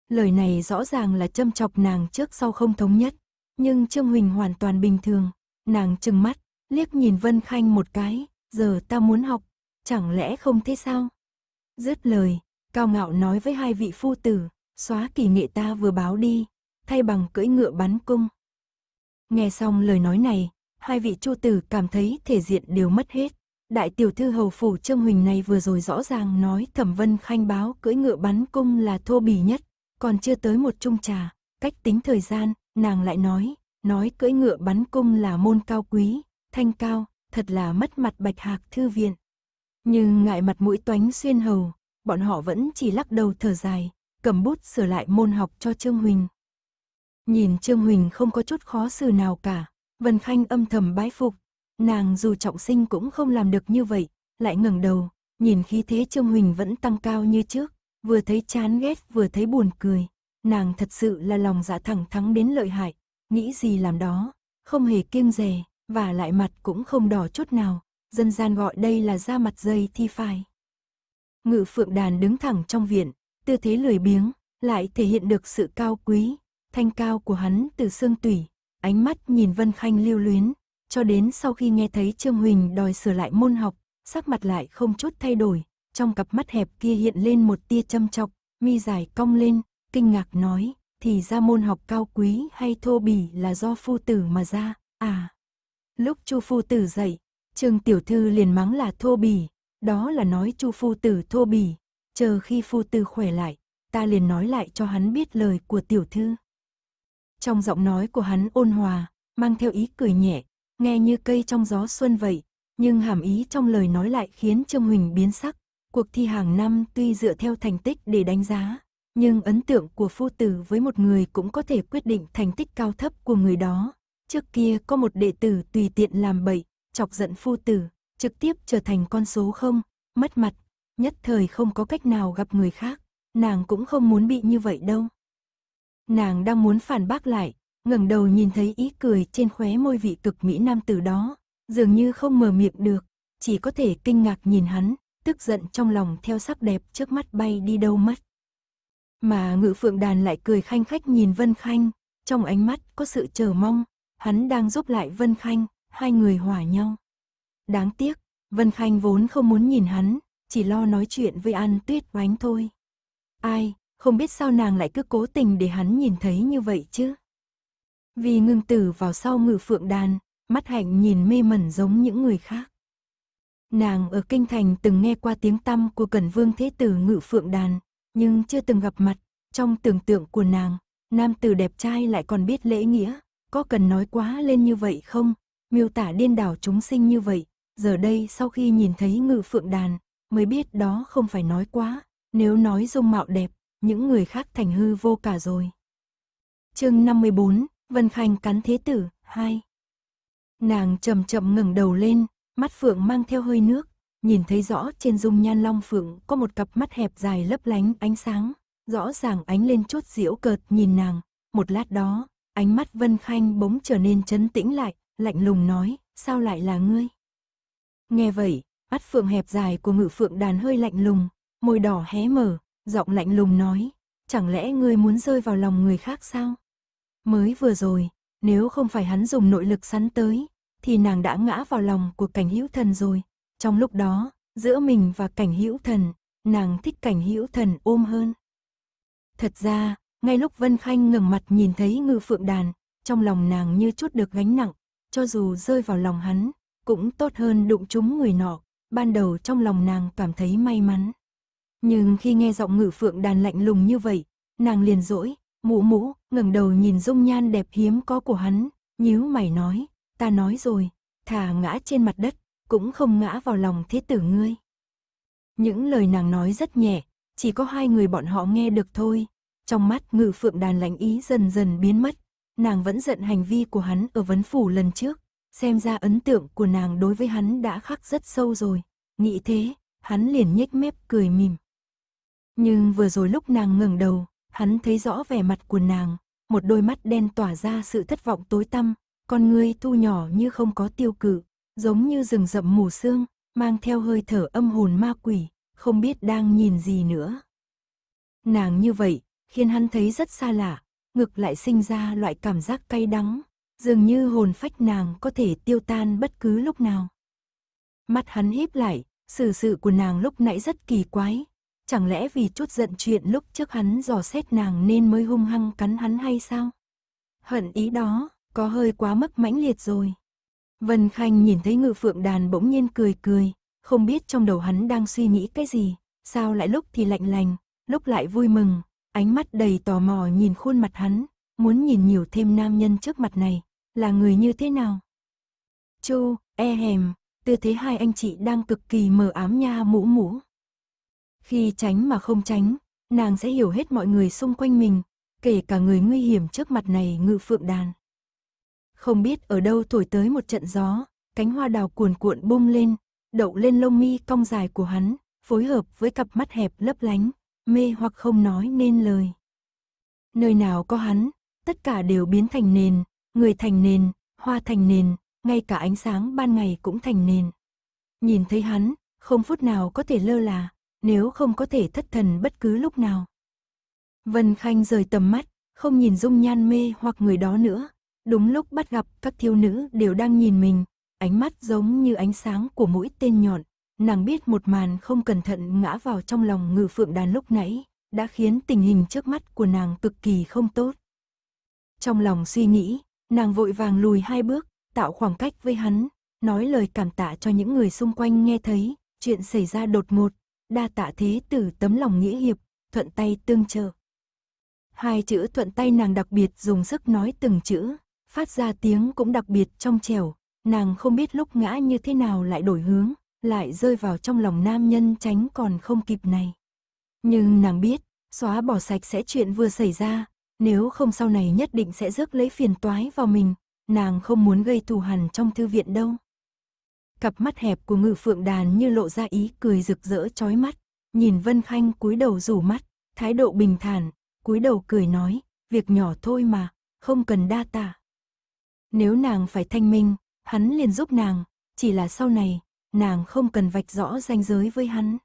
Lời này rõ ràng là châm chọc nàng trước sau không thống nhất, nhưng Trương Huỳnh hoàn toàn bình thường, nàng trừng mắt, liếc nhìn Vân Khanh một cái, giờ ta muốn học, chẳng lẽ không thế sao? Dứt lời, cao ngạo nói với hai vị phu tử, xóa kỳ nghệ ta vừa báo đi, thay bằng cưỡi ngựa bắn cung. Nghe xong lời nói này, hai vị chu tử cảm thấy thể diện đều mất hết. Đại tiểu thư hầu phủ Trương Huỳnh này vừa rồi rõ ràng nói Thẩm Vân Khanh báo cưỡi ngựa bắn cung là thô bỉ nhất, còn chưa tới một chung trà, cách tính thời gian, nàng lại nói, nói cưỡi ngựa bắn cung là môn cao quý, thanh cao, thật là mất mặt Bạch Hạc thư viện. Nhưng ngại mặt mũi toánh xuyên hầu, bọn họ vẫn chỉ lắc đầu thở dài, cầm bút sửa lại môn học cho Trương Huỳnh. Nhìn Trương Huỳnh không có chút khó xử nào cả, Vân Khanh âm thầm bái phục, nàng dù trọng sinh cũng không làm được như vậy, lại ngẩng đầu, nhìn khí thế Trương Huỳnh vẫn tăng cao như trước, vừa thấy chán ghét vừa thấy buồn cười, nàng thật sự là lòng dạ thẳng thắng đến lợi hại, nghĩ gì làm đó, không hề kiêng dè, và lại mặt cũng không đỏ chút nào, dân gian gọi đây là da mặt dây thi phải. Ngự phượng đàn đứng thẳng trong viện, tư thế lười biếng, lại thể hiện được sự cao quý, thanh cao của hắn từ xương tủy, ánh mắt nhìn Vân Khanh lưu luyến, cho đến sau khi nghe thấy Trương Huỳnh đòi sửa lại môn học, sắc mặt lại không chút thay đổi, trong cặp mắt hẹp kia hiện lên một tia châm chọc, mi dài cong lên, kinh ngạc nói, thì ra môn học cao quý hay thô bỉ là do phu tử mà ra, à. Lúc Chu phu tử dạy, Trương tiểu thư liền mắng là thô bỉ, đó là nói chu phu tử thô bỉ, chờ khi phu tử khỏe lại, ta liền nói lại cho hắn biết lời của tiểu thư. Trong giọng nói của hắn ôn hòa, mang theo ý cười nhẹ, nghe như cây trong gió xuân vậy, nhưng hàm ý trong lời nói lại khiến Trương Huỳnh biến sắc. Cuộc thi hàng năm tuy dựa theo thành tích để đánh giá, nhưng ấn tượng của phu tử với một người cũng có thể quyết định thành tích cao thấp của người đó. Trước kia có một đệ tử tùy tiện làm bậy, chọc giận phu tử, trực tiếp trở thành con số không, mất mặt, nhất thời không có cách nào gặp người khác, nàng cũng không muốn bị như vậy đâu. Nàng đang muốn phản bác lại, ngẩng đầu nhìn thấy ý cười trên khóe môi vị cực mỹ nam tử đó, dường như không mở miệng được, chỉ có thể kinh ngạc nhìn hắn, tức giận trong lòng theo sắc đẹp trước mắt bay đi đâu mất. Mà ngự phượng đàn lại cười khanh khách nhìn Vân Khanh, trong ánh mắt có sự chờ mong, hắn đang giúp lại Vân Khanh, hai người hỏa nhau. Đáng tiếc, Vân Khanh vốn không muốn nhìn hắn, chỉ lo nói chuyện với An Tuyết Oánh thôi. Ai, không biết sao nàng lại cứ cố tình để hắn nhìn thấy như vậy chứ. Vì ngưng tử vào sau ngự phượng đàn, mắt hạnh nhìn mê mẩn giống những người khác. Nàng ở Kinh Thành từng nghe qua tiếng tăm của Cẩn Vương Thế Tử ngự phượng đàn, nhưng chưa từng gặp mặt, trong tưởng tượng của nàng, nam tử đẹp trai lại còn biết lễ nghĩa, có cần nói quá lên như vậy không, miêu tả điên đảo chúng sinh như vậy, giờ đây sau khi nhìn thấy ngự phượng đàn, mới biết đó không phải nói quá, nếu nói dung mạo đẹp, những người khác thành hư vô cả rồi. chương 54, Vân Khanh cắn thế tử, 2 Nàng chậm chậm ngẩng đầu lên, mắt phượng mang theo hơi nước, nhìn thấy rõ trên dung nhan long phượng có một cặp mắt hẹp dài lấp lánh ánh sáng, rõ ràng ánh lên chút diễu cợt nhìn nàng, một lát đó, ánh mắt Vân Khanh bỗng trở nên chấn tĩnh lại, lạnh lùng nói, sao lại là ngươi? Nghe vậy, mắt phượng hẹp dài của ngự phượng đàn hơi lạnh lùng, môi đỏ hé mở, giọng lạnh lùng nói, chẳng lẽ ngươi muốn rơi vào lòng người khác sao? Mới vừa rồi, nếu không phải hắn dùng nội lực sắn tới, thì nàng đã ngã vào lòng của cảnh hữu thần rồi. Trong lúc đó, giữa mình và cảnh hữu thần, nàng thích cảnh hữu thần ôm hơn. Thật ra, ngay lúc Vân Khanh ngừng mặt nhìn thấy ngự phượng đàn, trong lòng nàng như chút được gánh nặng, cho dù rơi vào lòng hắn, cũng tốt hơn đụng trúng người nọ, ban đầu trong lòng nàng cảm thấy may mắn. Nhưng khi nghe giọng ngự phượng đàn lạnh lùng như vậy, nàng liền rỗi, mũ mũ, ngẩng đầu nhìn dung nhan đẹp hiếm có của hắn, nhíu mày nói, ta nói rồi, thả ngã trên mặt đất, cũng không ngã vào lòng thiết tử ngươi. Những lời nàng nói rất nhẹ, chỉ có hai người bọn họ nghe được thôi, trong mắt ngự phượng đàn lạnh ý dần dần biến mất, nàng vẫn giận hành vi của hắn ở vấn phủ lần trước, xem ra ấn tượng của nàng đối với hắn đã khắc rất sâu rồi. Nghĩ thế, hắn liền nhếch mép cười mỉm. Nhưng vừa rồi lúc nàng ngẩng đầu, hắn thấy rõ vẻ mặt của nàng, một đôi mắt đen tỏa ra sự thất vọng tối tăm, con ngươi thu nhỏ như không có tiêu cự, giống như rừng rậm mù sương, mang theo hơi thở âm hồn ma quỷ, không biết đang nhìn gì nữa. Nàng như vậy, khiến hắn thấy rất xa lạ, ngược lại sinh ra loại cảm giác cay đắng, dường như hồn phách nàng có thể tiêu tan bất cứ lúc nào. Mắt hắn híp lại, xử sự, sự của nàng lúc nãy rất kỳ quái, chẳng lẽ vì chút giận chuyện lúc trước hắn dò xét nàng nên mới hung hăng cắn hắn hay sao? Hận ý đó, có hơi quá mức mãnh liệt rồi. Vân Khanh nhìn thấy ngự phượng đàn bỗng nhiên cười cười, không biết trong đầu hắn đang suy nghĩ cái gì, sao lại lúc thì lạnh lành, lúc lại vui mừng, ánh mắt đầy tò mò nhìn khuôn mặt hắn, muốn nhìn nhiều thêm nam nhân trước mặt này, là người như thế nào. Chu, e hèm, tư thế hai anh chị đang cực kỳ mờ ám nha mũ mũ. Khi tránh mà không tránh, nàng sẽ hiểu hết mọi người xung quanh mình, kể cả người nguy hiểm trước mặt này ngự phượng đàn. Không biết ở đâu thổi tới một trận gió, cánh hoa đào cuồn cuộn bung lên, đậu lên lông mi cong dài của hắn, phối hợp với cặp mắt hẹp lấp lánh, mê hoặc không nói nên lời. Nơi nào có hắn, tất cả đều biến thành nền, người thành nền, hoa thành nền, ngay cả ánh sáng ban ngày cũng thành nền. Nhìn thấy hắn, không phút nào có thể lơ là, nếu không có thể thất thần bất cứ lúc nào. Vân Khanh rời tầm mắt, không nhìn dung nhan mê hoặc người đó nữa. Đúng lúc bắt gặp các thiếu nữ đều đang nhìn mình, ánh mắt giống như ánh sáng của mũi tên nhọn nàng biết một màn không cẩn thận ngã vào trong lòng ngự phượng đàn lúc nãy, đã khiến tình hình trước mắt của nàng cực kỳ không tốt. Trong lòng suy nghĩ, nàng vội vàng lùi hai bước, tạo khoảng cách với hắn, nói lời cảm tạ cho những người xung quanh nghe thấy, chuyện xảy ra đột ngột, đa tạ thế tử tấm lòng nghĩa hiệp, thuận tay tương trợ. Hai chữ thuận tay nàng đặc biệt dùng sức nói từng chữ, phát ra tiếng cũng đặc biệt trong trẻo, nàng không biết lúc ngã như thế nào lại đổi hướng, lại rơi vào trong lòng nam nhân tránh còn không kịp này. Nhưng nàng biết, xóa bỏ sạch sẽ chuyện vừa xảy ra, nếu không sau này nhất định sẽ rước lấy phiền toái vào mình, nàng không muốn gây thù hằn trong thư viện đâu. Cặp mắt hẹp của ngự phượng đàn như lộ ra ý cười rực rỡ chói mắt, nhìn Vân Khanh cúi đầu rủ mắt, thái độ bình thản, cúi đầu cười nói, việc nhỏ thôi mà, không cần đa tả. Nếu nàng phải thanh minh, hắn liền giúp nàng, chỉ là sau này, nàng không cần vạch rõ ranh giới với hắn.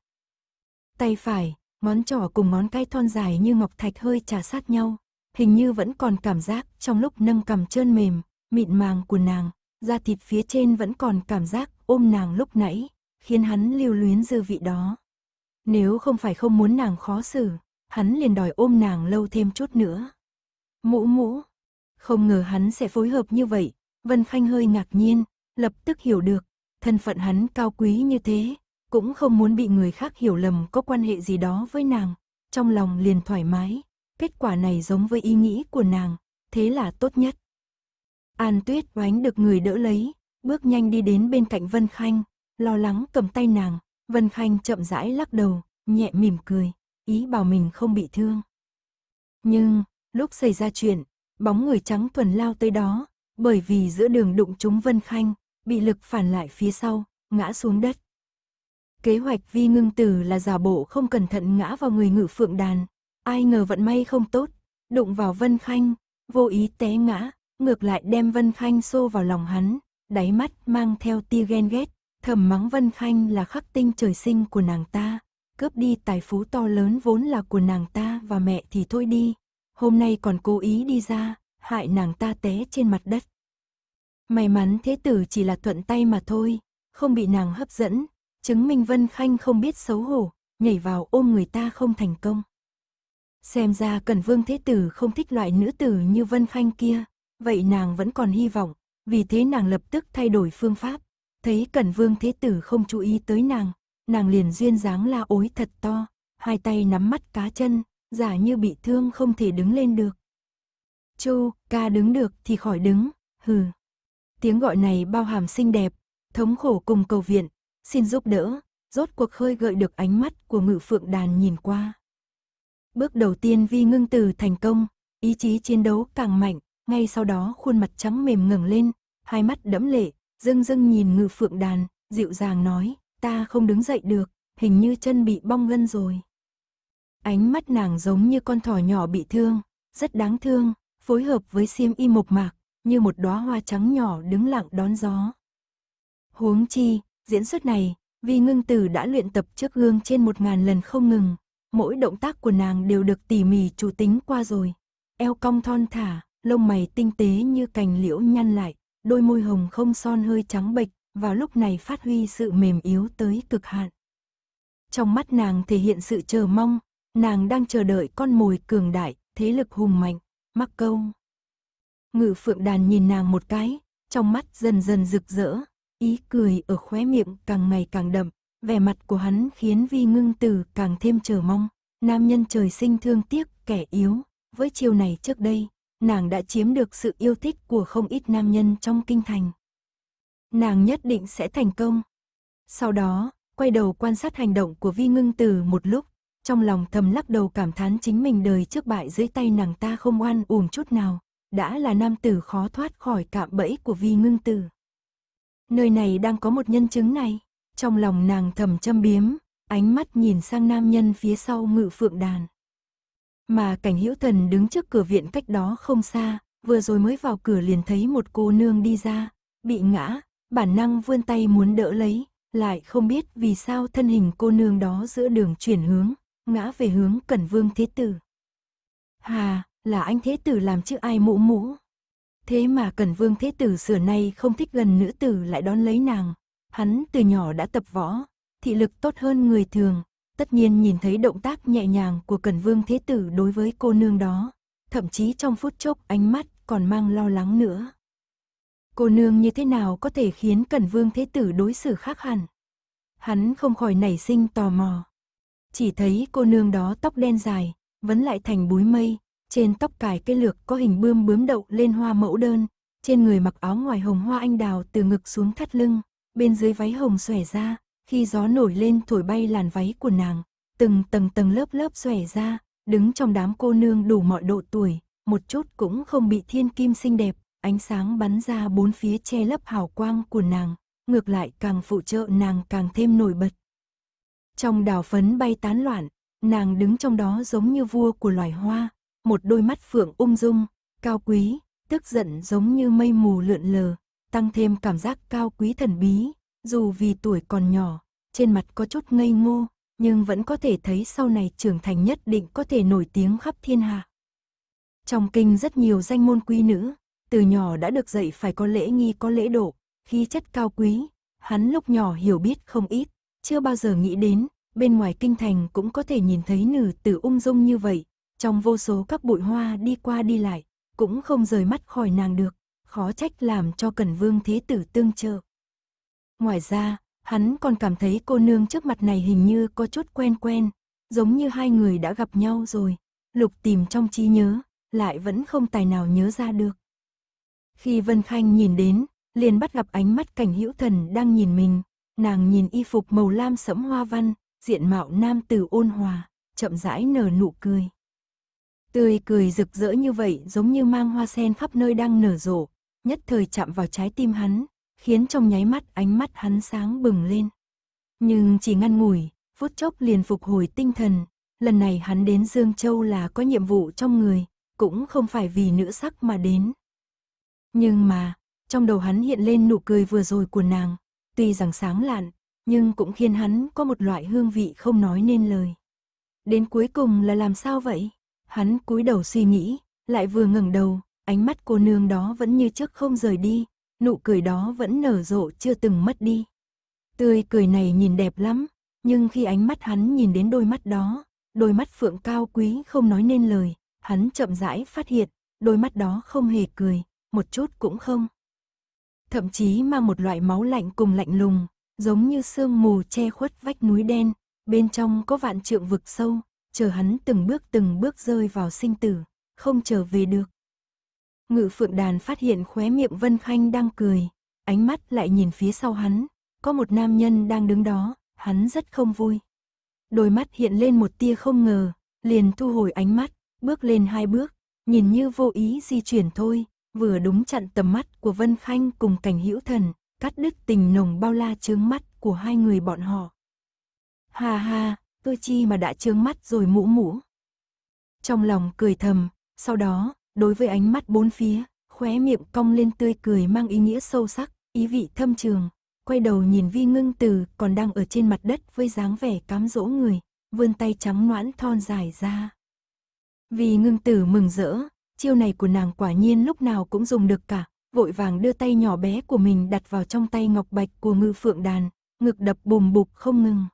Tay phải, ngón trỏ cùng ngón cái thon dài như ngọc thạch hơi trà sát nhau, hình như vẫn còn cảm giác trong lúc nâng cầm trơn mềm, mịn màng của nàng, da thịt phía trên vẫn còn cảm giác ôm nàng lúc nãy, khiến hắn lưu luyến dư vị đó. Nếu không phải không muốn nàng khó xử, hắn liền đòi ôm nàng lâu thêm chút nữa. Mũ mũ, không ngờ hắn sẽ phối hợp như vậy, Vân Khanh hơi ngạc nhiên, lập tức hiểu được, thân phận hắn cao quý như thế, cũng không muốn bị người khác hiểu lầm có quan hệ gì đó với nàng, trong lòng liền thoải mái, kết quả này giống với ý nghĩ của nàng, thế là tốt nhất. An Tuyết oánh được người đỡ lấy, bước nhanh đi đến bên cạnh Vân Khanh, lo lắng cầm tay nàng, Vân Khanh chậm rãi lắc đầu, nhẹ mỉm cười, ý bảo mình không bị thương. Nhưng, lúc xảy ra chuyện, bóng người trắng thuần lao tới đó, bởi vì giữa đường đụng chúng Vân Khanh, bị lực phản lại phía sau, ngã xuống đất. Kế hoạch vi ngưng tử là giả bộ không cẩn thận ngã vào người ngự phượng đàn, ai ngờ vận may không tốt, đụng vào Vân Khanh, vô ý té ngã, ngược lại đem Vân Khanh xô vào lòng hắn, đáy mắt mang theo tia ghen ghét, thầm mắng Vân Khanh là khắc tinh trời sinh của nàng ta, cướp đi tài phú to lớn vốn là của nàng ta và mẹ thì thôi đi, hôm nay còn cố ý đi ra, hại nàng ta té trên mặt đất. May mắn thế tử chỉ là thuận tay mà thôi, không bị nàng hấp dẫn, chứng minh Vân Khanh không biết xấu hổ, nhảy vào ôm người ta không thành công. Xem ra Cần Vương Thế Tử không thích loại nữ tử như Vân Khanh kia, vậy nàng vẫn còn hy vọng, vì thế nàng lập tức thay đổi phương pháp. Thấy Cần Vương Thế Tử không chú ý tới nàng, nàng liền duyên dáng la ối thật to, hai tay nắm mắt cá chân, giả như bị thương không thể đứng lên được. Chu, ca đứng được thì khỏi đứng, hừ. Tiếng gọi này bao hàm xinh đẹp, thống khổ cùng cầu viện, xin giúp đỡ, rốt cuộc khơi gợi được ánh mắt của ngự phượng đàn nhìn qua. Bước đầu tiên vi ngưng từ thành công, ý chí chiến đấu càng mạnh, ngay sau đó khuôn mặt trắng mềm ngừng lên, hai mắt đẫm lệ, dưng dưng nhìn ngự phượng đàn, dịu dàng nói, ta không đứng dậy được, hình như chân bị bong gân rồi. Ánh mắt nàng giống như con thỏ nhỏ bị thương, rất đáng thương, phối hợp với xiêm y mộc mạc, như một đóa hoa trắng nhỏ đứng lặng đón gió. Huống chi, diễn xuất này, vì ngưng tử đã luyện tập trước gương trên một ngàn lần không ngừng, mỗi động tác của nàng đều được tỉ mỉ chủ tính qua rồi. Eo cong thon thả, lông mày tinh tế như cành liễu nhăn lại, đôi môi hồng không son hơi trắng bệch, vào lúc này phát huy sự mềm yếu tới cực hạn. Trong mắt nàng thể hiện sự chờ mong, nàng đang chờ đợi con mồi cường đại, thế lực hùng mạnh, mắc câu. Ngự phượng đàn nhìn nàng một cái, trong mắt dần dần rực rỡ, ý cười ở khóe miệng càng ngày càng đậm, vẻ mặt của hắn khiến vi ngưng tử càng thêm chờ mong. Nam nhân trời sinh thương tiếc, kẻ yếu, với chiều này trước đây, nàng đã chiếm được sự yêu thích của không ít nam nhân trong kinh thành. Nàng nhất định sẽ thành công. Sau đó, quay đầu quan sát hành động của vi ngưng tử một lúc, trong lòng thầm lắc đầu cảm thán chính mình đời trước bại dưới tay nàng ta không oan uổng chút nào, đã là nam tử khó thoát khỏi cạm bẫy của vi ngưng tử. Nơi này đang có một nhân chứng này, trong lòng nàng thầm châm biếm, ánh mắt nhìn sang nam nhân phía sau ngự phượng đàn. Mà cảnh hữu thần đứng trước cửa viện cách đó không xa, vừa rồi mới vào cửa liền thấy một cô nương đi ra, bị ngã, bản năng vươn tay muốn đỡ lấy, lại không biết vì sao thân hình cô nương đó giữa đường chuyển hướng, ngã về hướng Cẩn Vương Thế Tử. Hà, là anh thế tử làm chứ ai mũ mũ. Thế mà Cần Vương thế tử xưa nay không thích gần nữ tử lại đón lấy nàng. Hắn từ nhỏ đã tập võ, thị lực tốt hơn người thường, tất nhiên nhìn thấy động tác nhẹ nhàng của Cần Vương thế tử đối với cô nương đó, thậm chí trong phút chốc ánh mắt còn mang lo lắng nữa. Cô nương như thế nào có thể khiến Cần Vương thế tử đối xử khác hẳn? Hắn không khỏi nảy sinh tò mò. Chỉ thấy cô nương đó tóc đen dài, vẫn lại thành búi mây, trên tóc cài cây lược có hình bươm bướm đậu lên hoa mẫu đơn, trên người mặc áo ngoài hồng hoa anh đào từ ngực xuống thắt lưng, bên dưới váy hồng xòe ra, khi gió nổi lên thổi bay làn váy của nàng, từng tầng tầng lớp lớp xòe ra, đứng trong đám cô nương đủ mọi độ tuổi, một chút cũng không bị thiên kim xinh đẹp, ánh sáng bắn ra bốn phía che lấp hào quang của nàng, ngược lại càng phụ trợ nàng càng thêm nổi bật. Trong đảo phấn bay tán loạn, nàng đứng trong đó giống như vua của loài hoa, một đôi mắt phượng ung dung, cao quý, tức giận giống như mây mù lượn lờ, tăng thêm cảm giác cao quý thần bí, dù vì tuổi còn nhỏ, trên mặt có chút ngây ngô, nhưng vẫn có thể thấy sau này trưởng thành nhất định có thể nổi tiếng khắp thiên hạ. Trong kinh rất nhiều danh môn quý nữ, từ nhỏ đã được dạy phải có lễ nghi có lễ độ, khí chất cao quý, hắn lúc nhỏ hiểu biết không ít, chưa bao giờ nghĩ đến, bên ngoài kinh thành cũng có thể nhìn thấy nữ tử ung dung như vậy, trong vô số các bụi hoa đi qua đi lại, cũng không rời mắt khỏi nàng được, khó trách làm cho cẩn Vương Thế Tử tương trợ. Ngoài ra, hắn còn cảm thấy cô nương trước mặt này hình như có chút quen quen, giống như hai người đã gặp nhau rồi, lục tìm trong trí nhớ, lại vẫn không tài nào nhớ ra được. Khi Vân Khanh nhìn đến, liền bắt gặp ánh mắt cảnh hữu thần đang nhìn mình, nàng nhìn y phục màu lam sẫm hoa văn, diện mạo nam tử ôn hòa, chậm rãi nở nụ cười. Tươi cười rực rỡ như vậy giống như mang hoa sen khắp nơi đang nở rộ, nhất thời chạm vào trái tim hắn, khiến trong nháy mắt ánh mắt hắn sáng bừng lên. Nhưng chỉ ngăn ngủi, phút chốc liền phục hồi tinh thần, lần này hắn đến Dương Châu là có nhiệm vụ trong người, cũng không phải vì nữ sắc mà đến. Nhưng mà, trong đầu hắn hiện lên nụ cười vừa rồi của nàng, tuy rằng sáng lạn, nhưng cũng khiến hắn có một loại hương vị không nói nên lời. Đến cuối cùng là làm sao vậy? Hắn cúi đầu suy nghĩ, lại vừa ngẩng đầu, ánh mắt cô nương đó vẫn như trước không rời đi, nụ cười đó vẫn nở rộ chưa từng mất đi. Tươi cười này nhìn đẹp lắm, nhưng khi ánh mắt hắn nhìn đến đôi mắt đó, đôi mắt phượng cao quý không nói nên lời, hắn chậm rãi phát hiện, đôi mắt đó không hề cười, một chút cũng không. Thậm chí mang một loại máu lạnh cùng lạnh lùng, giống như sương mù che khuất vách núi đen, bên trong có vạn trượng vực sâu, chờ hắn từng bước từng bước rơi vào sinh tử, không trở về được. Ngự phượng đàn phát hiện khóe miệng Vân Khanh đang cười, ánh mắt lại nhìn phía sau hắn, có một nam nhân đang đứng đó, hắn rất không vui. Đôi mắt hiện lên một tia không ngờ, liền thu hồi ánh mắt, bước lên hai bước, nhìn như vô ý di chuyển thôi, vừa đúng chặn tầm mắt của Vân Khanh cùng cảnh hữu thần, cắt đứt tình nồng bao la chướng mắt của hai người bọn họ. Ha ha, tôi chi mà đã trướng mắt rồi mũ mũ. Trong lòng cười thầm, sau đó, đối với ánh mắt bốn phía, khóe miệng cong lên tươi cười mang ý nghĩa sâu sắc, ý vị thâm trường, quay đầu nhìn vi ngưng từ còn đang ở trên mặt đất với dáng vẻ cám dỗ người, vươn tay trắng noãn thon dài ra. Vì ngưng tử mừng rỡ, chiêu này của nàng quả nhiên lúc nào cũng dùng được cả, vội vàng đưa tay nhỏ bé của mình đặt vào trong tay ngọc bạch của ngư phượng đàn, ngực đập bùm bụp không ngừng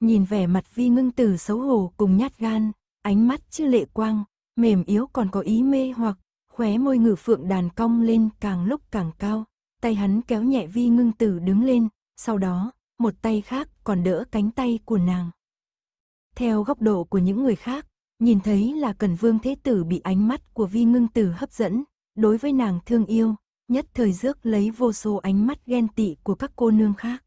nhìn vẻ mặt vi ngưng tử xấu hổ cùng nhát gan, ánh mắt chưa lệ quang, mềm yếu còn có ý mê hoặc, khóe môi ngử phượng đàn cong lên càng lúc càng cao, tay hắn kéo nhẹ vi ngưng tử đứng lên, sau đó, một tay khác còn đỡ cánh tay của nàng. Theo góc độ của những người khác, nhìn thấy là Cần Vương Thế Tử bị ánh mắt của vi ngưng tử hấp dẫn, đối với nàng thương yêu, nhất thời rước lấy vô số ánh mắt ghen tị của các cô nương khác.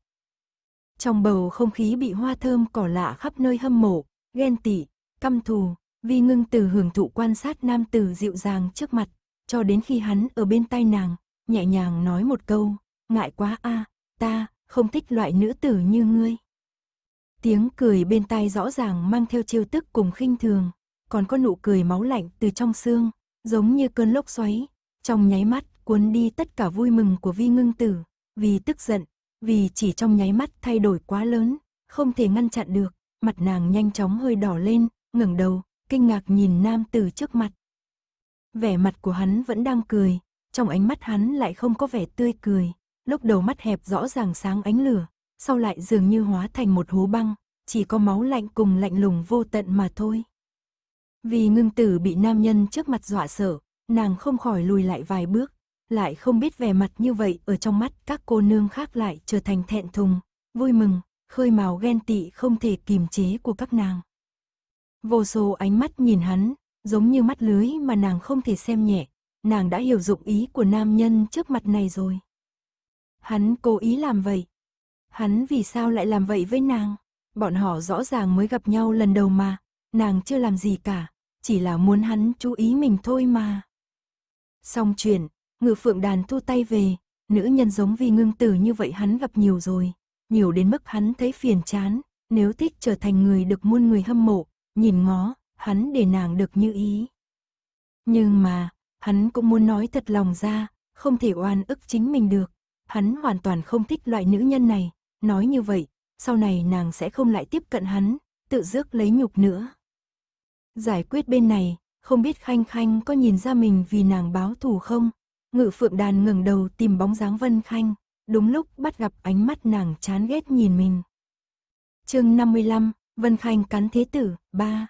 Trong bầu không khí bị hoa thơm cỏ lạ khắp nơi hâm mộ, ghen tị, căm thù, Vi ngưng từ hưởng thụ quan sát nam tử dịu dàng trước mặt, cho đến khi hắn ở bên tai nàng, nhẹ nhàng nói một câu, ngại quá a, à, ta không thích loại nữ tử như ngươi. Tiếng cười bên tai rõ ràng mang theo chiêu tức cùng khinh thường, còn có nụ cười máu lạnh từ trong xương, giống như cơn lốc xoáy, trong nháy mắt cuốn đi tất cả vui mừng của Vi Ngưng Tử, vì tức giận, vì chỉ trong nháy mắt thay đổi quá lớn, không thể ngăn chặn được, mặt nàng nhanh chóng hơi đỏ lên, ngẩng đầu, kinh ngạc nhìn nam tử trước mặt. Vẻ mặt của hắn vẫn đang cười, trong ánh mắt hắn lại không có vẻ tươi cười, lúc đầu mắt hẹp rõ ràng sáng ánh lửa, sau lại dường như hóa thành một hố băng, chỉ có máu lạnh cùng lạnh lùng vô tận mà thôi. Vì ngưng tử bị nam nhân trước mặt dọa sợ, nàng không khỏi lùi lại vài bước, lại không biết vẻ mặt như vậy ở trong mắt các cô nương khác lại trở thành thẹn thùng, vui mừng, khơi màu ghen tị không thể kiềm chế của các nàng. Vô số ánh mắt nhìn hắn, giống như mắt lưới mà nàng không thể xem nhẹ, nàng đã hiểu dụng ý của nam nhân trước mặt này rồi. Hắn cố ý làm vậy. Hắn vì sao lại làm vậy với nàng? Bọn họ rõ ràng mới gặp nhau lần đầu mà, nàng chưa làm gì cả, chỉ là muốn hắn chú ý mình thôi mà. Xong chuyện, Ngự phượng đàn thu tay về, nữ nhân giống vi ngưng tử như vậy hắn gặp nhiều rồi, nhiều đến mức hắn thấy phiền chán, nếu thích trở thành người được muôn người hâm mộ, nhìn ngó, hắn để nàng được như ý. Nhưng mà, hắn cũng muốn nói thật lòng ra, không thể oan ức chính mình được, hắn hoàn toàn không thích loại nữ nhân này, nói như vậy, sau này nàng sẽ không lại tiếp cận hắn, tự rước lấy nhục nữa. Giải quyết bên này, không biết Khanh Khanh có nhìn ra mình vì nàng báo thù không, Ngự phượng đàn ngẩng đầu tìm bóng dáng Vân Khanh, đúng lúc bắt gặp ánh mắt nàng chán ghét nhìn mình. chương 55, Vân Khanh cắn thế tử, ba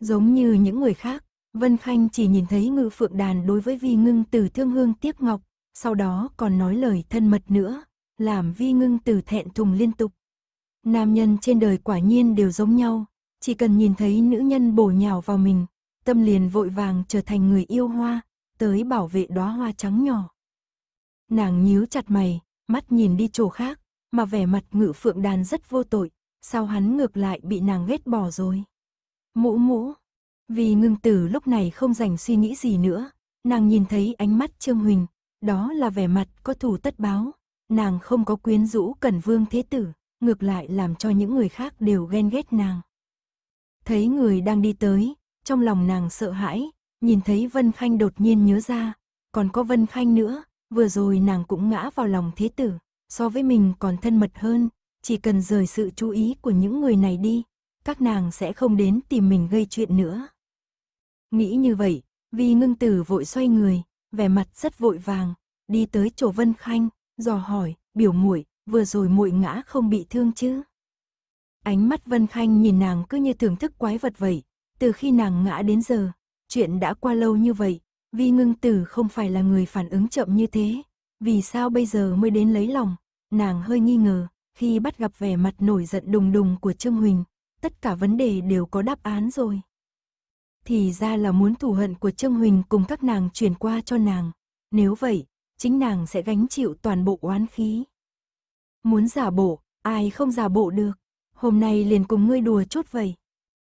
Giống như những người khác, Vân Khanh chỉ nhìn thấy ngự phượng đàn đối với vi ngưng từ thương hương tiếc ngọc, sau đó còn nói lời thân mật nữa, làm vi ngưng từ thẹn thùng liên tục. Nam nhân trên đời quả nhiên đều giống nhau, chỉ cần nhìn thấy nữ nhân bổ nhào vào mình, tâm liền vội vàng trở thành người yêu hoa, tới bảo vệ đóa hoa trắng nhỏ. Nàng nhíu chặt mày, mắt nhìn đi chỗ khác, mà vẻ mặt ngự phượng đàn rất vô tội, sao hắn ngược lại bị nàng ghét bỏ rồi. Mũ mũ, vì ngưng tử lúc này không dành suy nghĩ gì nữa, nàng nhìn thấy ánh mắt Trương Huỳnh, đó là vẻ mặt có thù tất báo, nàng không có quyến rũ cần vương thế tử, ngược lại làm cho những người khác đều ghen ghét nàng. Thấy người đang đi tới, trong lòng nàng sợ hãi, Nhìn thấy Vân Khanh đột nhiên nhớ ra, còn có Vân Khanh nữa, vừa rồi nàng cũng ngã vào lòng thế tử, so với mình còn thân mật hơn, chỉ cần rời sự chú ý của những người này đi, các nàng sẽ không đến tìm mình gây chuyện nữa. Nghĩ như vậy, vì ngưng tử vội xoay người, vẻ mặt rất vội vàng, đi tới chỗ Vân Khanh, dò hỏi, biểu muội vừa rồi muội ngã không bị thương chứ? Ánh mắt Vân Khanh nhìn nàng cứ như thưởng thức quái vật vậy, từ khi nàng ngã đến giờ, Chuyện đã qua lâu như vậy, Vi ngưng tử không phải là người phản ứng chậm như thế. Vì sao bây giờ mới đến lấy lòng? Nàng hơi nghi ngờ, khi bắt gặp vẻ mặt nổi giận đùng đùng của Trương Huỳnh, tất cả vấn đề đều có đáp án rồi. Thì ra là muốn thù hận của Trương Huỳnh cùng các nàng chuyển qua cho nàng. Nếu vậy, chính nàng sẽ gánh chịu toàn bộ oán khí. Muốn giả bộ, ai không giả bộ được. Hôm nay liền cùng ngươi đùa chốt vậy.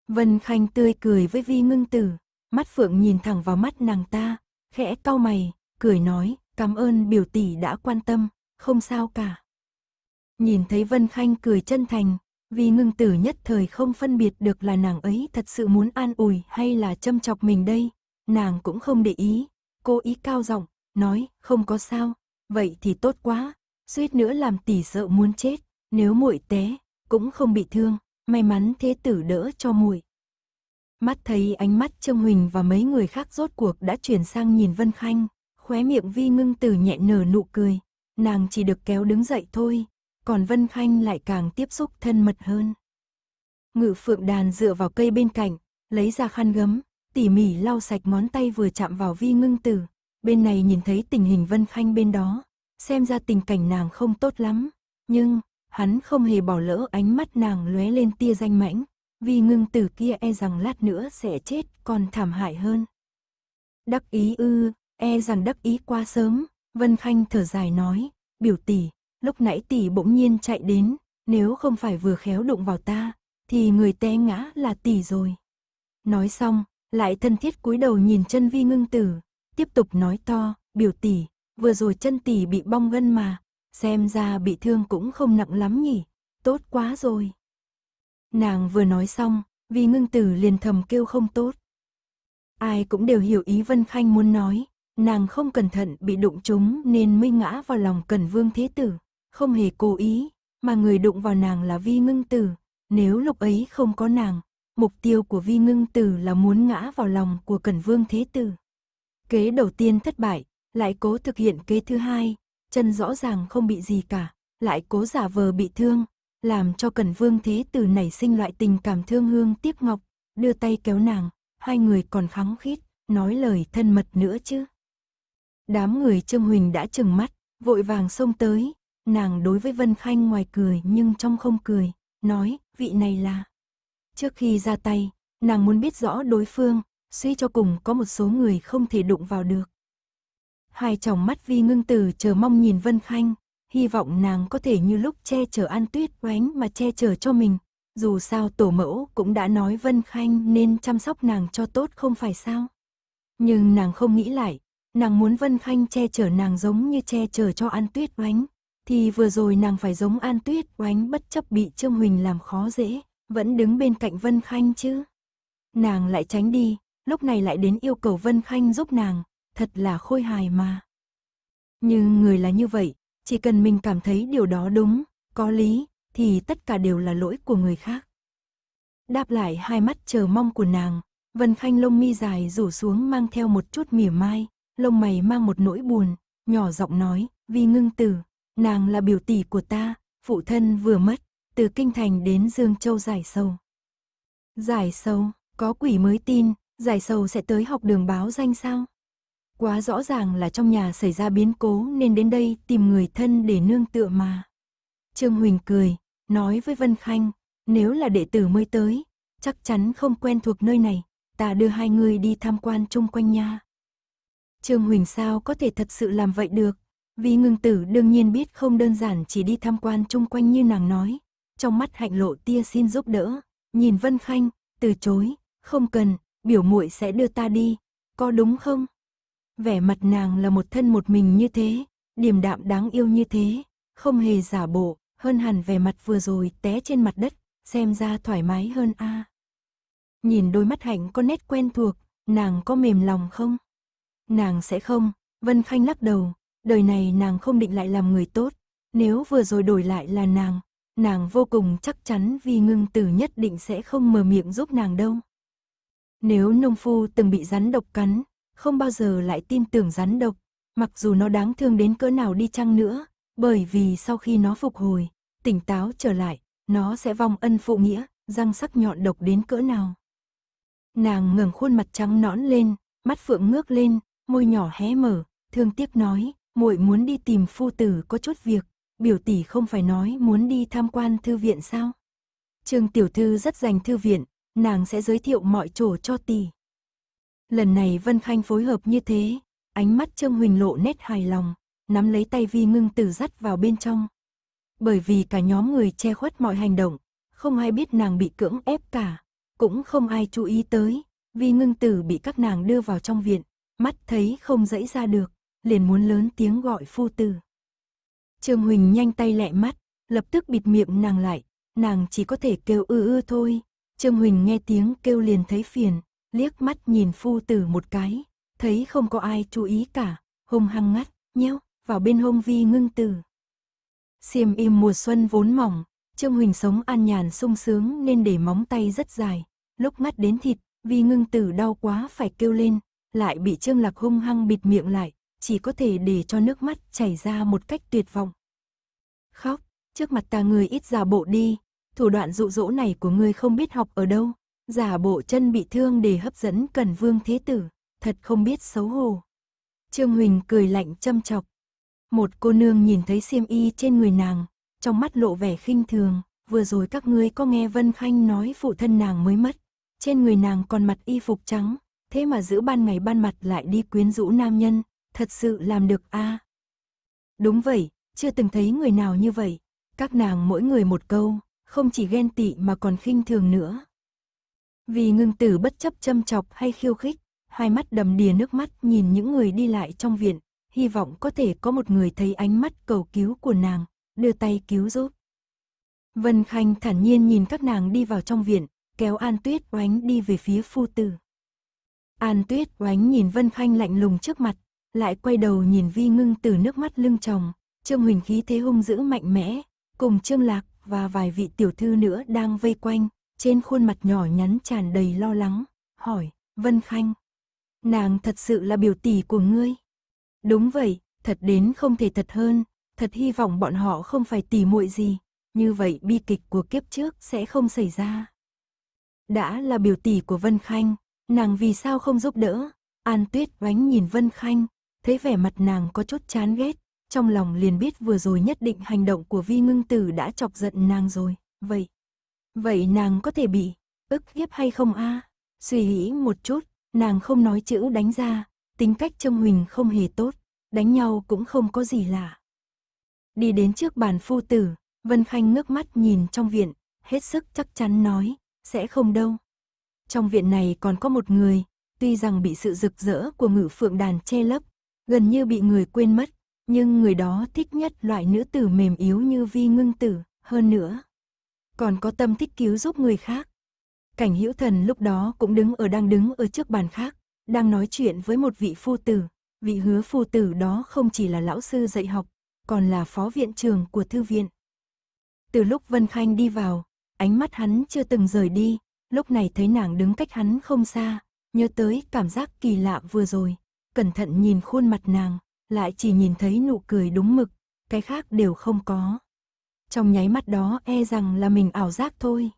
Vân Khanh tươi cười với Vi Ngưng Tử, Mắt Phượng nhìn thẳng vào mắt nàng ta, khẽ cau mày, cười nói, cảm ơn biểu tỷ đã quan tâm, không sao cả. Nhìn thấy Vân Khanh cười chân thành, vì ngưng tử nhất thời không phân biệt được là nàng ấy thật sự muốn an ủi hay là châm chọc mình đây, nàng cũng không để ý, cô ý cao giọng, nói, không có sao, vậy thì tốt quá, suýt nữa làm tỷ sợ muốn chết, nếu muội té, cũng không bị thương, may mắn thế tử đỡ cho muội. Mắt thấy ánh mắt Trương Huỳnh và mấy người khác rốt cuộc đã chuyển sang nhìn Vân Khanh, khóe miệng Vi ngưng tử nhẹ nở nụ cười. Nàng chỉ được kéo đứng dậy thôi, còn Vân Khanh lại càng tiếp xúc thân mật hơn. Ngự phượng đàn dựa vào cây bên cạnh, lấy ra khăn gấm, tỉ mỉ lau sạch món tay vừa chạm vào Vi ngưng tử. Bên này nhìn thấy tình hình Vân Khanh bên đó, xem ra tình cảnh nàng không tốt lắm. Nhưng, hắn không hề bỏ lỡ ánh mắt nàng lóe lên tia danh mãnh vì ngưng tử kia e rằng lát nữa sẽ chết còn thảm hại hơn. Đắc ý ư, e rằng đắc ý quá sớm, Vân Khanh thở dài nói, biểu tỷ, lúc nãy tỷ bỗng nhiên chạy đến, nếu không phải vừa khéo đụng vào ta, thì người té ngã là tỷ rồi. Nói xong, lại thân thiết cúi đầu nhìn chân vi ngưng tử, tiếp tục nói to, biểu tỷ, vừa rồi chân tỷ bị bong gân mà, xem ra bị thương cũng không nặng lắm nhỉ, tốt quá rồi. Nàng vừa nói xong, vì ngưng tử liền thầm kêu không tốt. Ai cũng đều hiểu ý Vân Khanh muốn nói, nàng không cẩn thận bị đụng trúng nên mới ngã vào lòng cần vương thế tử, không hề cố ý, mà người đụng vào nàng là vi ngưng tử, nếu lúc ấy không có nàng, mục tiêu của vi ngưng tử là muốn ngã vào lòng của cẩn vương thế tử. Kế đầu tiên thất bại, lại cố thực hiện kế thứ hai, chân rõ ràng không bị gì cả, lại cố giả vờ bị thương, làm cho Cẩn Vương Thế Tử nảy sinh loại tình cảm thương hương tiếc ngọc, đưa tay kéo nàng, hai người còn khắng khít, nói lời thân mật nữa chứ. Đám người Trương Huỳnh đã trừng mắt, vội vàng xông tới, nàng đối với Vân Khanh ngoài cười nhưng trong không cười, nói, vị này là. Trước khi ra tay, nàng muốn biết rõ đối phương, suy cho cùng có một số người không thể đụng vào được. Hai chồng mắt vi ngưng tử chờ mong nhìn Vân Khanh, hy vọng nàng có thể như lúc che chở An Tuyết oánh mà che chở cho mình. Dù sao tổ mẫu cũng đã nói Vân Khanh nên chăm sóc nàng cho tốt không phải sao. Nhưng nàng không nghĩ lại, nàng muốn Vân Khanh che chở nàng giống như che chở cho An Tuyết oánh. Thì vừa rồi nàng phải giống An Tuyết oánh bất chấp bị Trương Huỳnh làm khó dễ, vẫn đứng bên cạnh Vân Khanh chứ. Nàng lại tránh đi, lúc này lại đến yêu cầu Vân Khanh giúp nàng, thật là khôi hài mà. Nhưng người là như vậy, chỉ cần mình cảm thấy điều đó đúng, có lý, thì tất cả đều là lỗi của người khác. Đáp lại hai mắt chờ mong của nàng, Vân Khanh lông mi dài rủ xuống mang theo một chút mỉa mai, lông mày mang một nỗi buồn, nhỏ giọng nói, vì ngưng tử, nàng là biểu tỷ của ta, phụ thân vừa mất, từ Kinh Thành đến Dương Châu giải sâu. Giải sâu, có quỷ mới tin, giải sâu sẽ tới học đường báo danh sao? Quá rõ ràng là trong nhà xảy ra biến cố nên đến đây tìm người thân để nương tựa mà. Trương Huỳnh cười, nói với Vân Khanh, nếu là đệ tử mới tới, chắc chắn không quen thuộc nơi này, ta đưa hai người đi tham quan chung quanh nha. Trương Huỳnh sao có thể thật sự làm vậy được, vì ngưng tử đương nhiên biết không đơn giản chỉ đi tham quan chung quanh như nàng nói. Trong mắt hạnh lộ tia xin giúp đỡ, nhìn Vân Khanh, từ chối, không cần, biểu muội sẽ đưa ta đi, có đúng không? vẻ mặt nàng là một thân một mình như thế, điềm đạm đáng yêu như thế, không hề giả bộ, hơn hẳn vẻ mặt vừa rồi té trên mặt đất, xem ra thoải mái hơn a. À. Nhìn đôi mắt hạnh có nét quen thuộc, nàng có mềm lòng không? Nàng sẽ không, Vân Khanh lắc đầu, đời này nàng không định lại làm người tốt, nếu vừa rồi đổi lại là nàng, nàng vô cùng chắc chắn vì ngưng tử nhất định sẽ không mở miệng giúp nàng đâu. Nếu nông phu từng bị rắn độc cắn, không bao giờ lại tin tưởng rắn độc, mặc dù nó đáng thương đến cỡ nào đi chăng nữa, bởi vì sau khi nó phục hồi, tỉnh táo trở lại, nó sẽ vong ân phụ nghĩa, răng sắc nhọn độc đến cỡ nào. Nàng ngẩng khuôn mặt trắng nõn lên, mắt phượng ngước lên, môi nhỏ hé mở, thương tiếc nói, muội muốn đi tìm phu tử có chút việc, biểu tỷ không phải nói muốn đi tham quan thư viện sao? Trương tiểu thư rất dành thư viện, nàng sẽ giới thiệu mọi chỗ cho tỷ. Lần này Vân Khanh phối hợp như thế, ánh mắt Trương Huỳnh lộ nét hài lòng, nắm lấy tay Vi Ngưng Tử dắt vào bên trong. Bởi vì cả nhóm người che khuất mọi hành động, không ai biết nàng bị cưỡng ép cả, cũng không ai chú ý tới, Vi Ngưng Tử bị các nàng đưa vào trong viện, mắt thấy không dẫy ra được, liền muốn lớn tiếng gọi phu tử. Trương Huỳnh nhanh tay lẹ mắt, lập tức bịt miệng nàng lại, nàng chỉ có thể kêu ư ư thôi. Trương Huỳnh nghe tiếng kêu liền thấy phiền, liếc mắt nhìn phu tử một cái, thấy không có ai chú ý cả, hung hăng ngắt, nhéo, vào bên hông vi ngưng tử. Xiêm im mùa xuân vốn mỏng, Trương Huỳnh sống an nhàn sung sướng nên để móng tay rất dài, lúc mắt đến thịt, vi ngưng tử đau quá phải kêu lên, lại bị Trương Lạc hung hăng bịt miệng lại, chỉ có thể để cho nước mắt chảy ra một cách tuyệt vọng. Khóc, trước mặt ta người ít giả bộ đi, thủ đoạn dụ dỗ này của ngươi không biết học ở đâu, giả bộ chân bị thương để hấp dẫn cần vương thế tử, thật không biết xấu hổ. Trương Huỳnh cười lạnh châm chọc. Một cô nương nhìn thấy xiêm y trên người nàng, trong mắt lộ vẻ khinh thường, vừa rồi các ngươi có nghe Vân Khanh nói phụ thân nàng mới mất, trên người nàng còn mặt y phục trắng, thế mà giữ ban ngày ban mặt lại đi quyến rũ nam nhân, thật sự làm được a. À. Đúng vậy, chưa từng thấy người nào như vậy, các nàng mỗi người một câu, không chỉ ghen tị mà còn khinh thường nữa, vì ngưng tử bất chấp châm chọc hay khiêu khích, hai mắt đầm đìa nước mắt nhìn những người đi lại trong viện, hy vọng có thể có một người thấy ánh mắt cầu cứu của nàng, đưa tay cứu giúp. Vân Khanh thản nhiên nhìn các nàng đi vào trong viện, kéo An Tuyết oánh đi về phía phu tử. An Tuyết oánh nhìn Vân Khanh lạnh lùng trước mặt, lại quay đầu nhìn Vi Ngưng tử nước mắt lưng chồng, Trương Huỳnh khí thế hung dữ mạnh mẽ, cùng Trương Lạc và vài vị tiểu thư nữa đang vây quanh, trên khuôn mặt nhỏ nhắn tràn đầy lo lắng, hỏi, Vân Khanh, nàng thật sự là biểu tỷ của ngươi. Đúng vậy, thật đến không thể thật hơn, thật hy vọng bọn họ không phải tỷ muội gì, như vậy bi kịch của kiếp trước sẽ không xảy ra. Đã là biểu tỷ của Vân Khanh, nàng vì sao không giúp đỡ? An Tuyết oánh nhìn Vân Khanh, thấy vẻ mặt nàng có chút chán ghét, trong lòng liền biết vừa rồi nhất định hành động của Vi Ngưng Tử đã chọc giận nàng rồi, vậy Vậy nàng có thể bị ức hiếp hay không a? Suy nghĩ một chút, nàng không nói chữ đánh ra, tính cách trông Huỳnh không hề tốt, đánh nhau cũng không có gì lạ. Đi đến trước bàn phu tử, Vân Khanh ngước mắt nhìn trong viện, hết sức chắc chắn nói, sẽ không đâu. Trong viện này còn có một người, tuy rằng bị sự rực rỡ của ngự phượng đàn che lấp, gần như bị người quên mất, nhưng người đó thích nhất loại nữ tử mềm yếu như vi ngưng tử, hơn nữa, còn có tâm thích cứu giúp người khác. Cảnh hữu thần lúc đó cũng đứng ở đang đứng ở trước bàn khác, đang nói chuyện với một vị phu tử. Vị hứa phu tử đó không chỉ là lão sư dạy học, còn là phó viện trường của thư viện. Từ lúc Vân Khanh đi vào, ánh mắt hắn chưa từng rời đi, lúc này thấy nàng đứng cách hắn không xa, nhớ tới cảm giác kỳ lạ vừa rồi, cẩn thận nhìn khuôn mặt nàng, lại chỉ nhìn thấy nụ cười đúng mực, cái khác đều không có trong nháy mắt đó e rằng là mình ảo giác thôi.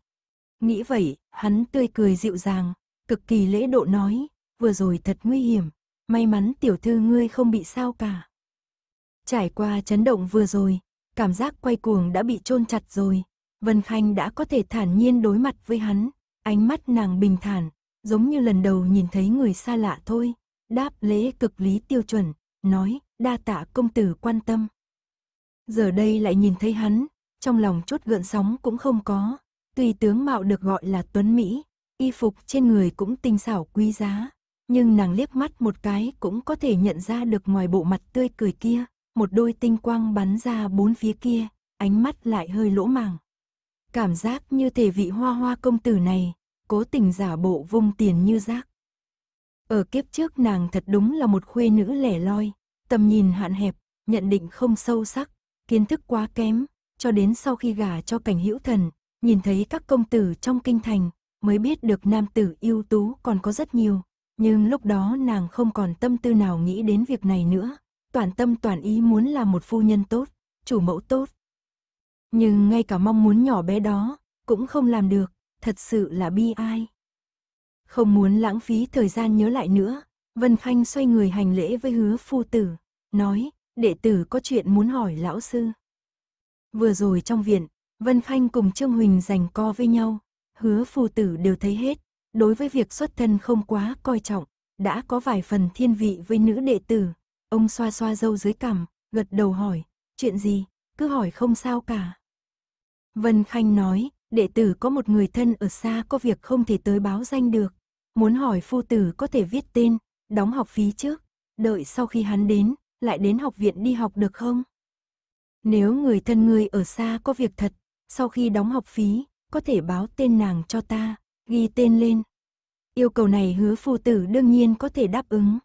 Nghĩ vậy, hắn tươi cười dịu dàng, cực kỳ lễ độ nói, vừa rồi thật nguy hiểm, may mắn tiểu thư ngươi không bị sao cả. Trải qua chấn động vừa rồi, cảm giác quay cuồng đã bị chôn chặt rồi, Vân Khanh đã có thể thản nhiên đối mặt với hắn, ánh mắt nàng bình thản, giống như lần đầu nhìn thấy người xa lạ thôi, đáp lễ cực lý tiêu chuẩn, nói, đa tạ công tử quan tâm. Giờ đây lại nhìn thấy hắn, trong lòng chút gợn sóng cũng không có. Tuy tướng mạo được gọi là tuấn Mỹ, y phục trên người cũng tinh xảo quý giá, nhưng nàng liếc mắt một cái cũng có thể nhận ra được ngoài bộ mặt tươi cười kia, một đôi tinh quang bắn ra bốn phía kia, ánh mắt lại hơi lỗ màng. Cảm giác như thể vị hoa hoa công tử này, cố tình giả bộ vung tiền như rác. Ở kiếp trước nàng thật đúng là một khuê nữ lẻ loi, tầm nhìn hạn hẹp, nhận định không sâu sắc, kiến thức quá kém, cho đến sau khi gả cho cảnh hữu thần, nhìn thấy các công tử trong kinh thành, mới biết được nam tử ưu tú còn có rất nhiều. Nhưng lúc đó nàng không còn tâm tư nào nghĩ đến việc này nữa, toàn tâm toàn ý muốn là một phu nhân tốt, chủ mẫu tốt. Nhưng ngay cả mong muốn nhỏ bé đó, cũng không làm được, thật sự là bi ai. Không muốn lãng phí thời gian nhớ lại nữa, Vân Khanh xoay người hành lễ với hứa phu tử, nói, đệ tử có chuyện muốn hỏi lão sư. Vừa rồi trong viện, Vân Khanh cùng Trương Huỳnh giành co với nhau, hứa phù tử đều thấy hết, đối với việc xuất thân không quá coi trọng, đã có vài phần thiên vị với nữ đệ tử. Ông xoa xoa dâu dưới cằm, gật đầu hỏi, chuyện gì, cứ hỏi không sao cả. Vân Khanh nói, đệ tử có một người thân ở xa có việc không thể tới báo danh được, muốn hỏi phu tử có thể viết tên, đóng học phí trước, đợi sau khi hắn đến, lại đến học viện đi học được không? Nếu người thân ngươi ở xa có việc thật, sau khi đóng học phí, có thể báo tên nàng cho ta, ghi tên lên. Yêu cầu này hứa phu tử đương nhiên có thể đáp ứng.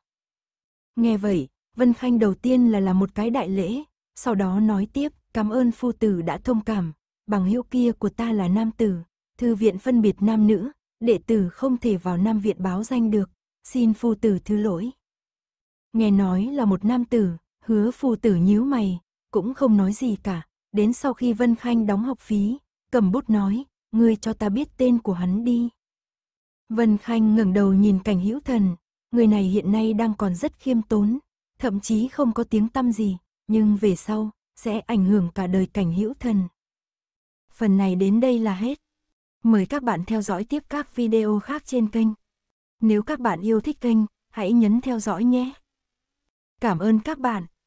Nghe vậy, Vân Khanh đầu tiên là làm một cái đại lễ, sau đó nói tiếp, cảm ơn phu tử đã thông cảm, bằng hữu kia của ta là nam tử, thư viện phân biệt nam nữ, đệ tử không thể vào nam viện báo danh được, xin phu tử thứ lỗi. Nghe nói là một nam tử, hứa phu tử nhíu mày, cũng không nói gì cả. Đến sau khi Vân Khanh đóng học phí, cầm bút nói, ngươi cho ta biết tên của hắn đi. Vân Khanh ngẩng đầu nhìn cảnh hữu thần, người này hiện nay đang còn rất khiêm tốn, thậm chí không có tiếng tăm gì, nhưng về sau, sẽ ảnh hưởng cả đời cảnh hữu thần. Phần này đến đây là hết. Mời các bạn theo dõi tiếp các video khác trên kênh. Nếu các bạn yêu thích kênh, hãy nhấn theo dõi nhé. Cảm ơn các bạn.